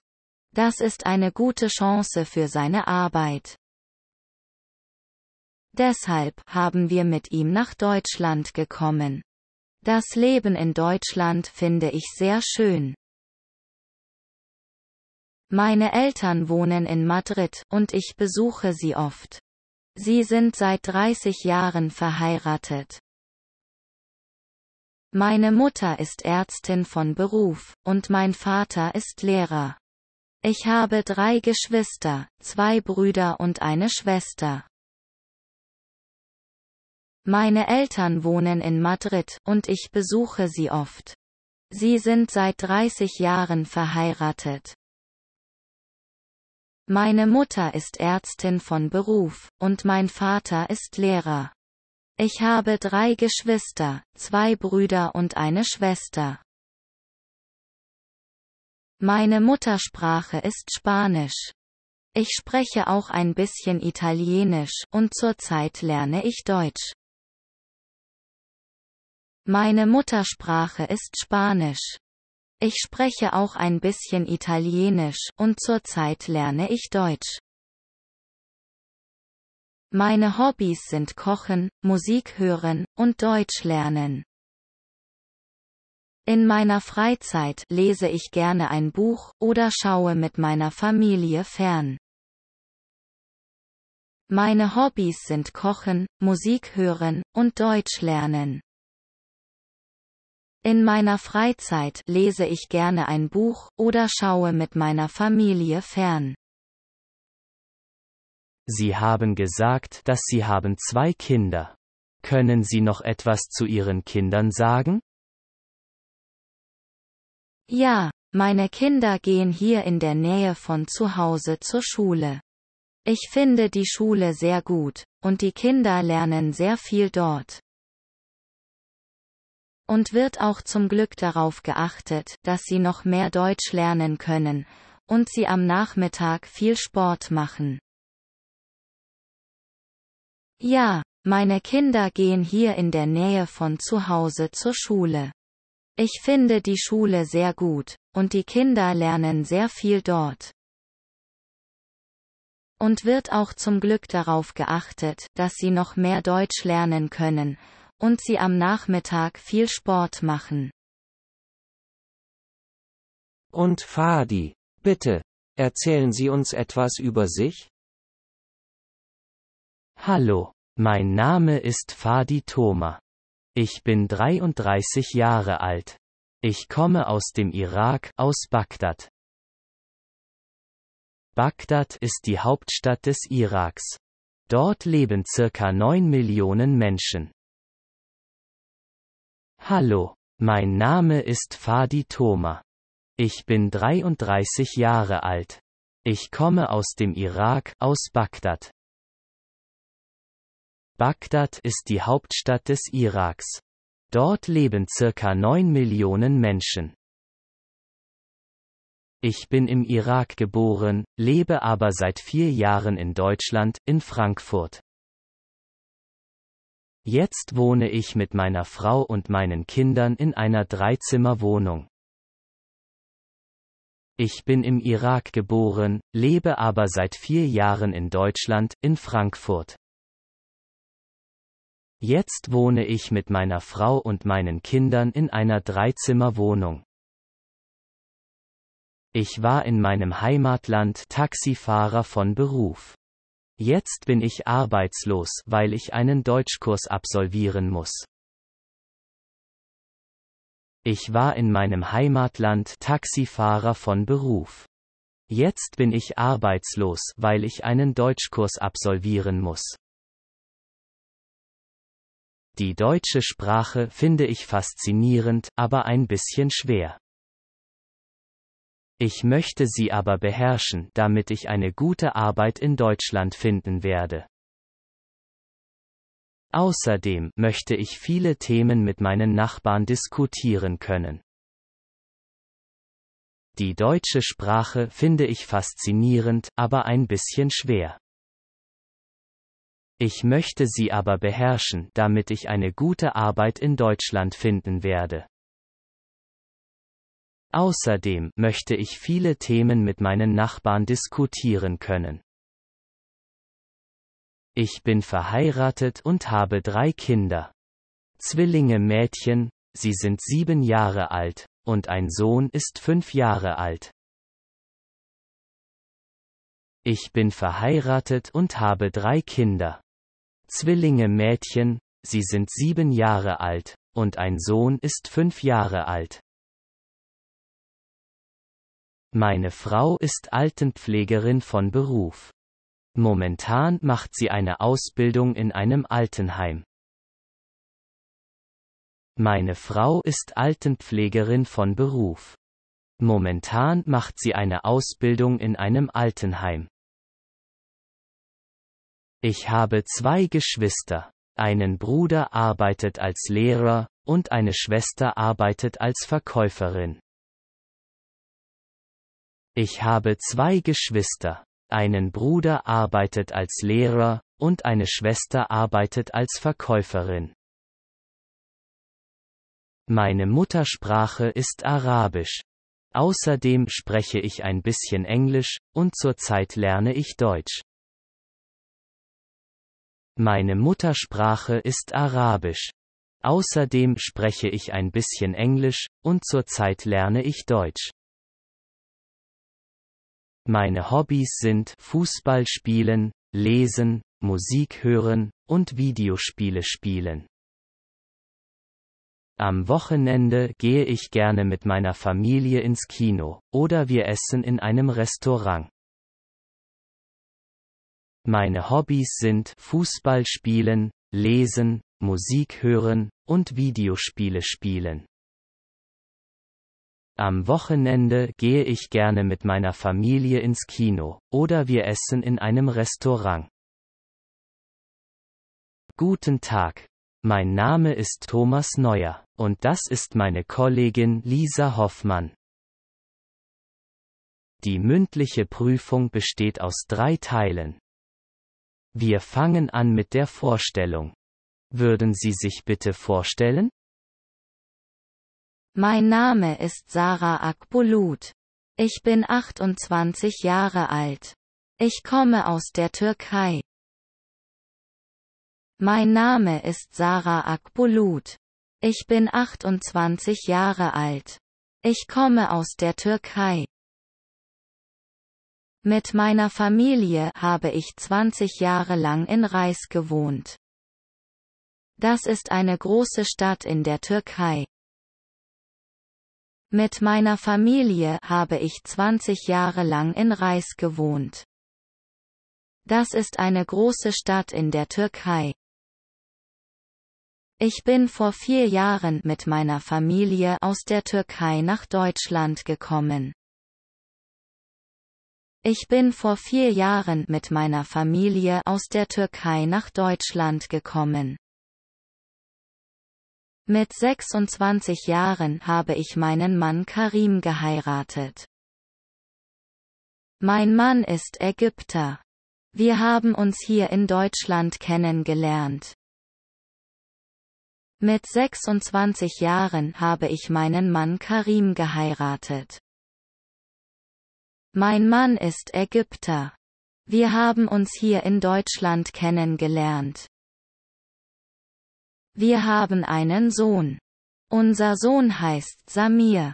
Das ist eine gute Chance für seine Arbeit. Deshalb haben wir mit ihm nach Deutschland gekommen. Das Leben in Deutschland finde ich sehr schön. Meine Eltern wohnen in Madrid, und ich besuche sie oft. Sie sind seit 30 Jahren verheiratet. Meine Mutter ist Ärztin von Beruf, und mein Vater ist Lehrer. Ich habe drei Geschwister, zwei Brüder und eine Schwester. Meine Eltern wohnen in Madrid, und ich besuche sie oft. Sie sind seit 30 Jahren verheiratet. Meine Mutter ist Ärztin von Beruf, und mein Vater ist Lehrer. Ich habe drei Geschwister, zwei Brüder und eine Schwester. Meine Muttersprache ist Spanisch. Ich spreche auch ein bisschen Italienisch, und zurzeit lerne ich Deutsch. Meine Muttersprache ist Spanisch. Ich spreche auch ein bisschen Italienisch und zurzeit lerne ich Deutsch. Meine Hobbys sind Kochen, Musik hören und Deutsch lernen. In meiner Freizeit lese ich gerne ein Buch oder schaue mit meiner Familie fern. Meine Hobbys sind Kochen, Musik hören und Deutsch lernen. In meiner Freizeit lese ich gerne ein Buch oder schaue mit meiner Familie fern. Sie haben gesagt, dass Sie haben zwei Kinder. Können Sie noch etwas zu Ihren Kindern sagen? Ja, meine Kinder gehen hier in der Nähe von zu Hause zur Schule. Ich finde die Schule sehr gut, und die Kinder lernen sehr viel dort. Und wird auch zum Glück darauf geachtet, dass sie noch mehr Deutsch lernen können, und sie am Nachmittag viel Sport machen. Ja, meine Kinder gehen hier in der Nähe von zu Hause zur Schule. Ich finde die Schule sehr gut, und die Kinder lernen sehr viel dort. Und wird auch zum Glück darauf geachtet, dass sie noch mehr Deutsch lernen können, und Sie am Nachmittag viel Sport machen. Und Fadi, bitte, erzählen Sie uns etwas über sich? Hallo, mein Name ist Fadi Thoma. Ich bin 33 Jahre alt. Ich komme aus dem Irak, aus Bagdad. Bagdad ist die Hauptstadt des Iraks. Dort leben circa 9 Millionen Menschen. Hallo, mein Name ist Fadi Thoma. Ich bin 33 Jahre alt. Ich komme aus dem Irak, aus Bagdad. Bagdad ist die Hauptstadt des Iraks. Dort leben circa 9 Millionen Menschen. Ich bin im Irak geboren, lebe aber seit vier Jahren in Deutschland, in Frankfurt. Jetzt wohne ich mit meiner Frau und meinen Kindern in einer Dreizimmerwohnung. Ich bin im Irak geboren, lebe aber seit vier Jahren in Deutschland, in Frankfurt. Jetzt wohne ich mit meiner Frau und meinen Kindern in einer Dreizimmerwohnung. Ich war in meinem Heimatland Taxifahrer von Beruf. Jetzt bin ich arbeitslos, weil ich einen Deutschkurs absolvieren muss. Ich war in meinem Heimatland Taxifahrer von Beruf. Jetzt bin ich arbeitslos, weil ich einen Deutschkurs absolvieren muss. Die deutsche Sprache finde ich faszinierend, aber ein bisschen schwer. Ich möchte sie aber beherrschen, damit ich eine gute Arbeit in Deutschland finden werde. Außerdem möchte ich viele Themen mit meinen Nachbarn diskutieren können. Die deutsche Sprache finde ich faszinierend, aber ein bisschen schwer. Ich möchte sie aber beherrschen, damit ich eine gute Arbeit in Deutschland finden werde. Außerdem möchte ich viele Themen mit meinen Nachbarn diskutieren können. Ich bin verheiratet und habe drei Kinder. Zwillinge Mädchen, sie sind sieben Jahre alt, und ein Sohn ist fünf Jahre alt. Ich bin verheiratet und habe drei Kinder. Zwillinge Mädchen, sie sind sieben Jahre alt, und ein Sohn ist fünf Jahre alt. Meine Frau ist Altenpflegerin von Beruf. Momentan macht sie eine Ausbildung in einem Altenheim. Meine Frau ist Altenpflegerin von Beruf. Momentan macht sie eine Ausbildung in einem Altenheim. Ich habe zwei Geschwister. Einen Bruder arbeitet als Lehrer, und eine Schwester arbeitet als Verkäuferin. Ich habe zwei Geschwister. Einen Bruder arbeitet als Lehrer, und eine Schwester arbeitet als Verkäuferin. Meine Muttersprache ist Arabisch. Außerdem spreche ich ein bisschen Englisch, und zurzeit lerne ich Deutsch. Meine Muttersprache ist Arabisch. Außerdem spreche ich ein bisschen Englisch, und zurzeit lerne ich Deutsch. Meine Hobbys sind Fußball spielen, lesen, Musik hören und Videospiele spielen. Am Wochenende gehe ich gerne mit meiner Familie ins Kino oder wir essen in einem Restaurant. Meine Hobbys sind Fußball spielen, lesen, Musik hören und Videospiele spielen. Am Wochenende gehe ich gerne mit meiner Familie ins Kino, oder wir essen in einem Restaurant. Guten Tag. Mein Name ist Thomas Neuer, und das ist meine Kollegin Lisa Hoffmann. Die mündliche Prüfung besteht aus drei Teilen. Wir fangen an mit der Vorstellung. Würden Sie sich bitte vorstellen? Mein Name ist Sarah Akbulut. Ich bin 28 Jahre alt. Ich komme aus der Türkei. Mein Name ist Sarah Akbulut. Ich bin 28 Jahre alt. Ich komme aus der Türkei. Mit meiner Familie habe ich 20 Jahre lang in Reis gewohnt. Das ist eine große Stadt in der Türkei. Mit meiner Familie habe ich 20 Jahre lang in Reis gewohnt. Das ist eine große Stadt in der Türkei. Ich bin vor vier Jahren mit meiner Familie aus der Türkei nach Deutschland gekommen. Ich bin vor vier Jahren mit meiner Familie aus der Türkei nach Deutschland gekommen. Mit 26 Jahren habe ich meinen Mann Karim geheiratet. Mein Mann ist Ägypter. Wir haben uns hier in Deutschland kennengelernt. Mit 26 Jahren habe ich meinen Mann Karim geheiratet. Mein Mann ist Ägypter. Wir haben uns hier in Deutschland kennengelernt. Wir haben einen Sohn. Unser Sohn heißt Samir.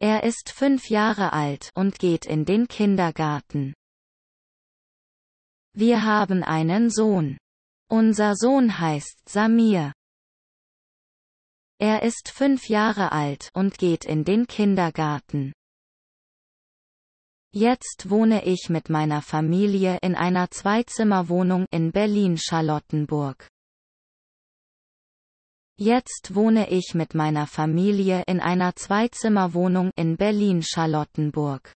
Er ist fünf Jahre alt und geht in den Kindergarten. Wir haben einen Sohn. Unser Sohn heißt Samir. Er ist fünf Jahre alt und geht in den Kindergarten. Jetzt wohne ich mit meiner Familie in einer Zweizimmerwohnung in Berlin-Charlottenburg. Jetzt wohne ich mit meiner Familie in einer Zweizimmerwohnung in Berlin-Charlottenburg.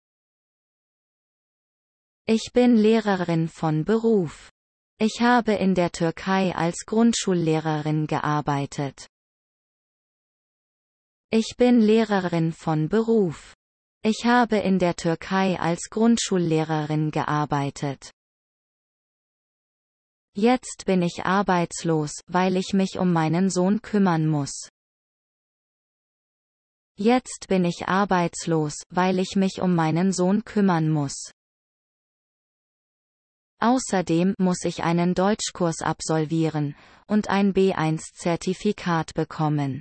Ich bin Lehrerin von Beruf. Ich habe in der Türkei als Grundschullehrerin gearbeitet. Ich bin Lehrerin von Beruf. Ich habe in der Türkei als Grundschullehrerin gearbeitet. Jetzt bin ich arbeitslos, weil ich mich um meinen Sohn kümmern muss. Jetzt bin ich arbeitslos, weil ich mich um meinen Sohn kümmern muss. Außerdem muss ich einen Deutschkurs absolvieren und ein B1-Zertifikat bekommen.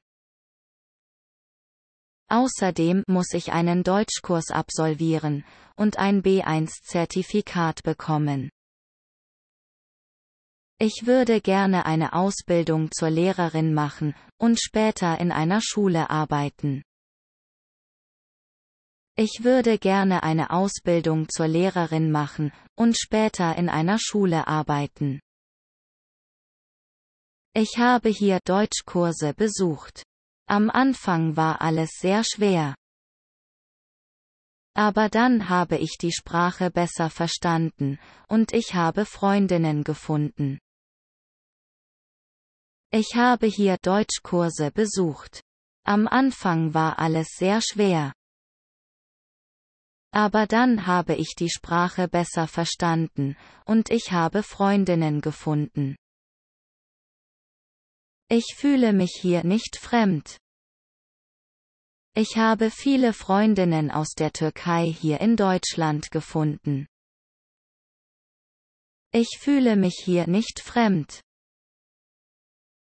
Außerdem muss ich einen Deutschkurs absolvieren und ein B1-Zertifikat bekommen. Ich würde gerne eine Ausbildung zur Lehrerin machen und später in einer Schule arbeiten. Ich würde gerne eine Ausbildung zur Lehrerin machen und später in einer Schule arbeiten. Ich habe hier Deutschkurse besucht. Am Anfang war alles sehr schwer. Aber dann habe ich die Sprache besser verstanden, und ich habe Freundinnen gefunden. Ich habe hier Deutschkurse besucht. Am Anfang war alles sehr schwer. Aber dann habe ich die Sprache besser verstanden, und ich habe Freundinnen gefunden. Ich fühle mich hier nicht fremd. Ich habe viele Freundinnen aus der Türkei hier in Deutschland gefunden. Ich fühle mich hier nicht fremd.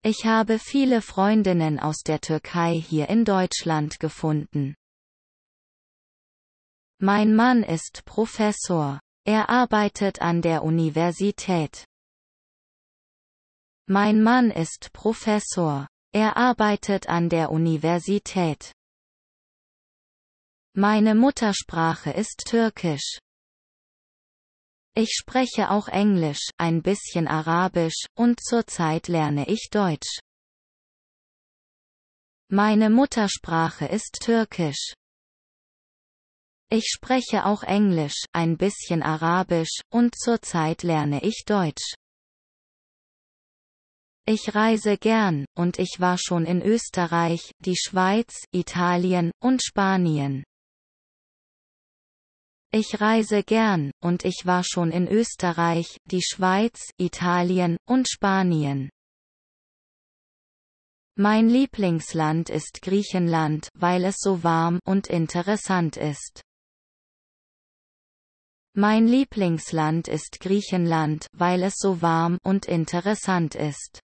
Ich habe viele Freundinnen aus der Türkei hier in Deutschland gefunden. Mein Mann ist Professor. Er arbeitet an der Universität. Mein Mann ist Professor. Er arbeitet an der Universität. Meine Muttersprache ist Türkisch. Ich spreche auch Englisch, ein bisschen Arabisch, und zurzeit lerne ich Deutsch. Meine Muttersprache ist Türkisch. Ich spreche auch Englisch, ein bisschen Arabisch, und zurzeit lerne ich Deutsch. Ich reise gern, und ich war schon in Österreich, die Schweiz, Italien, und Spanien. Ich reise gern, und ich war schon in Österreich, die Schweiz, Italien und Spanien. Mein Lieblingsland ist Griechenland, weil es so warm und interessant ist. Mein Lieblingsland ist Griechenland, weil es so warm und interessant ist.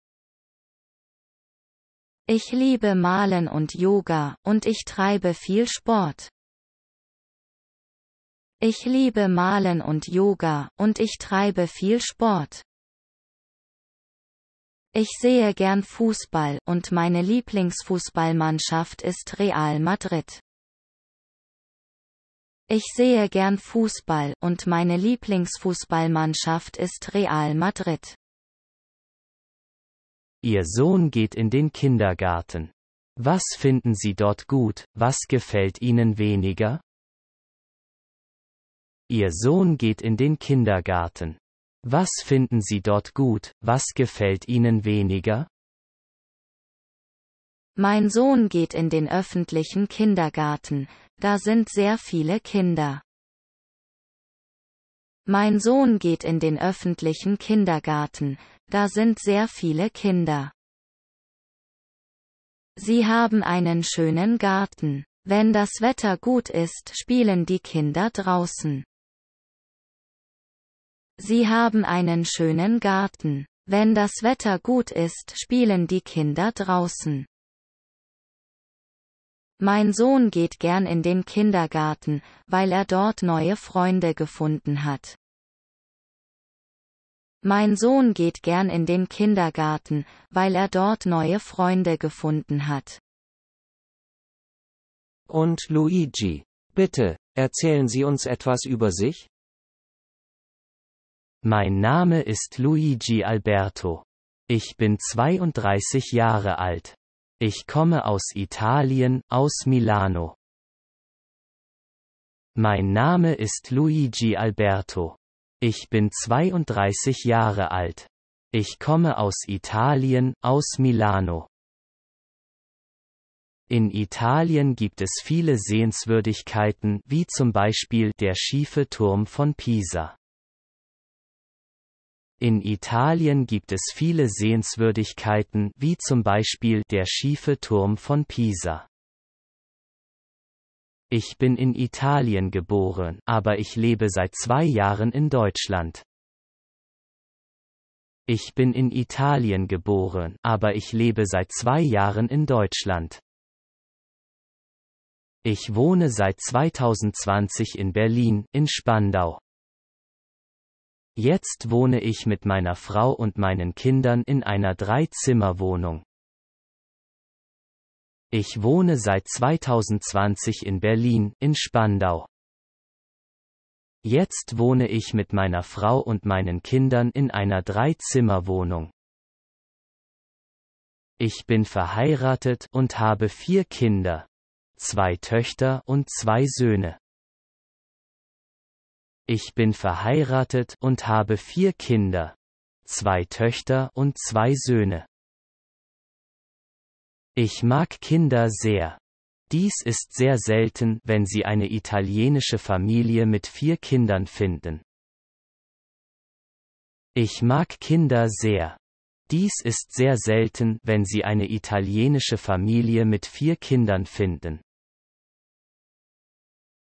Ich liebe Malen und Yoga, und ich treibe viel Sport. Ich liebe Malen und Yoga, und ich treibe viel Sport. Ich sehe gern Fußball und meine Lieblingsfußballmannschaft ist Real Madrid. Ich sehe gern Fußball und meine Lieblingsfußballmannschaft ist Real Madrid. Ihr Sohn geht in den Kindergarten. Was finden Sie dort gut, was gefällt Ihnen weniger? Ihr Sohn geht in den Kindergarten. Was finden Sie dort gut, was gefällt Ihnen weniger? Mein Sohn geht in den öffentlichen Kindergarten, da sind sehr viele Kinder. Mein Sohn geht in den öffentlichen Kindergarten, da sind sehr viele Kinder. Sie haben einen schönen Garten. Wenn das Wetter gut ist, spielen die Kinder draußen. Sie haben einen schönen Garten. Wenn das Wetter gut ist, spielen die Kinder draußen. Mein Sohn geht gern in den Kindergarten, weil er dort neue Freunde gefunden hat. Mein Sohn geht gern in den Kindergarten, weil er dort neue Freunde gefunden hat. Und Luigi, bitte, erzählen Sie uns etwas über sich? Mein Name ist Luigi Alberto. Ich bin 32 Jahre alt. Ich komme aus Italien, aus Milano. Mein Name ist Luigi Alberto. Ich bin 32 Jahre alt. Ich komme aus Italien, aus Milano. In Italien gibt es viele Sehenswürdigkeiten, wie zum Beispiel der schiefe Turm von Pisa. In Italien gibt es viele Sehenswürdigkeiten wie zum Beispiel der schiefe Turm von Pisa. Ich bin in Italien geboren, aber ich lebe seit zwei Jahren in Deutschland. Ich bin in Italien geboren, aber ich lebe seit zwei Jahren in Deutschland. Ich wohne seit 2020 in Berlin, in Spandau. Jetzt wohne ich mit meiner Frau und meinen Kindern in einer Drei-Zimmer-Wohnung. Ich wohne seit 2020 in Berlin, in Spandau. Jetzt wohne ich mit meiner Frau und meinen Kindern in einer Drei-Zimmer-Wohnung. Ich bin verheiratet und habe vier Kinder. Zwei Töchter und zwei Söhne. Ich bin verheiratet und habe vier Kinder. Zwei Töchter und zwei Söhne. Ich mag Kinder sehr. Dies ist sehr selten, wenn Sie eine italienische Familie mit vier Kindern finden. Ich mag Kinder sehr. Dies ist sehr selten, wenn Sie eine italienische Familie mit vier Kindern finden.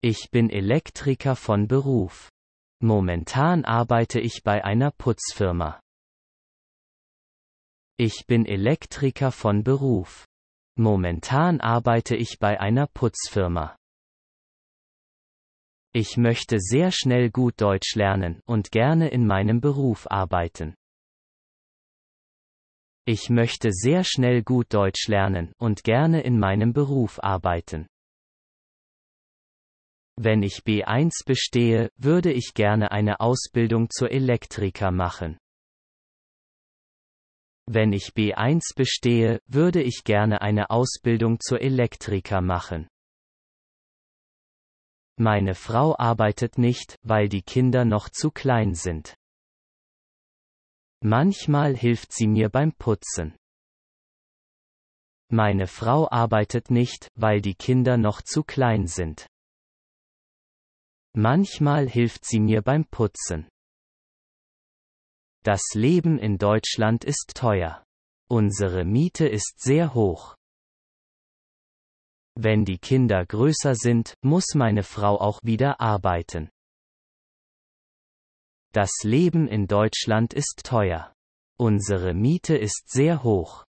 Ich bin Elektriker von Beruf. Momentan arbeite ich bei einer Putzfirma. Ich bin Elektriker von Beruf. Momentan arbeite ich bei einer Putzfirma. Ich möchte sehr schnell gut Deutsch lernen und gerne in meinem Beruf arbeiten. Ich möchte sehr schnell gut Deutsch lernen und gerne in meinem Beruf arbeiten. Wenn ich B1 bestehe, würde ich gerne eine Ausbildung zur Elektriker machen. Wenn ich B1 bestehe, würde ich gerne eine Ausbildung zur Elektriker machen. Meine Frau arbeitet nicht, weil die Kinder noch zu klein sind. Manchmal hilft sie mir beim Putzen. Meine Frau arbeitet nicht, weil die Kinder noch zu klein sind. Manchmal hilft sie mir beim Putzen. Das Leben in Deutschland ist teuer. Unsere Miete ist sehr hoch. Wenn die Kinder größer sind, muss meine Frau auch wieder arbeiten. Das Leben in Deutschland ist teuer. Unsere Miete ist sehr hoch.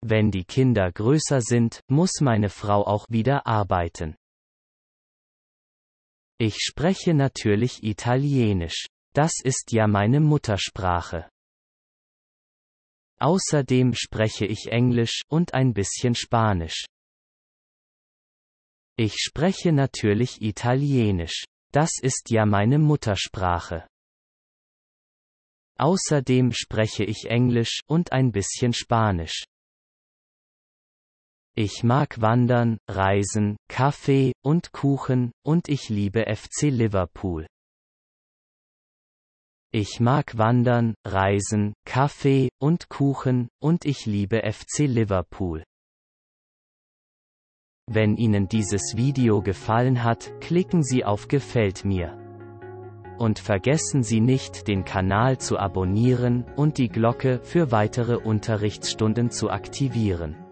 Wenn die Kinder größer sind, muss meine Frau auch wieder arbeiten. Ich spreche natürlich Italienisch. Das ist ja meine Muttersprache. Außerdem spreche ich Englisch und ein bisschen Spanisch. Ich spreche natürlich Italienisch. Das ist ja meine Muttersprache. Außerdem spreche ich Englisch und ein bisschen Spanisch. Ich mag Wandern, Reisen, Kaffee und Kuchen, und ich liebe FC Liverpool. Ich mag Wandern, Reisen, Kaffee und Kuchen, und ich liebe FC Liverpool. Wenn Ihnen dieses Video gefallen hat, klicken Sie auf Gefällt mir. Und vergessen Sie nicht, den Kanal zu abonnieren und die Glocke für weitere Unterrichtsstunden zu aktivieren.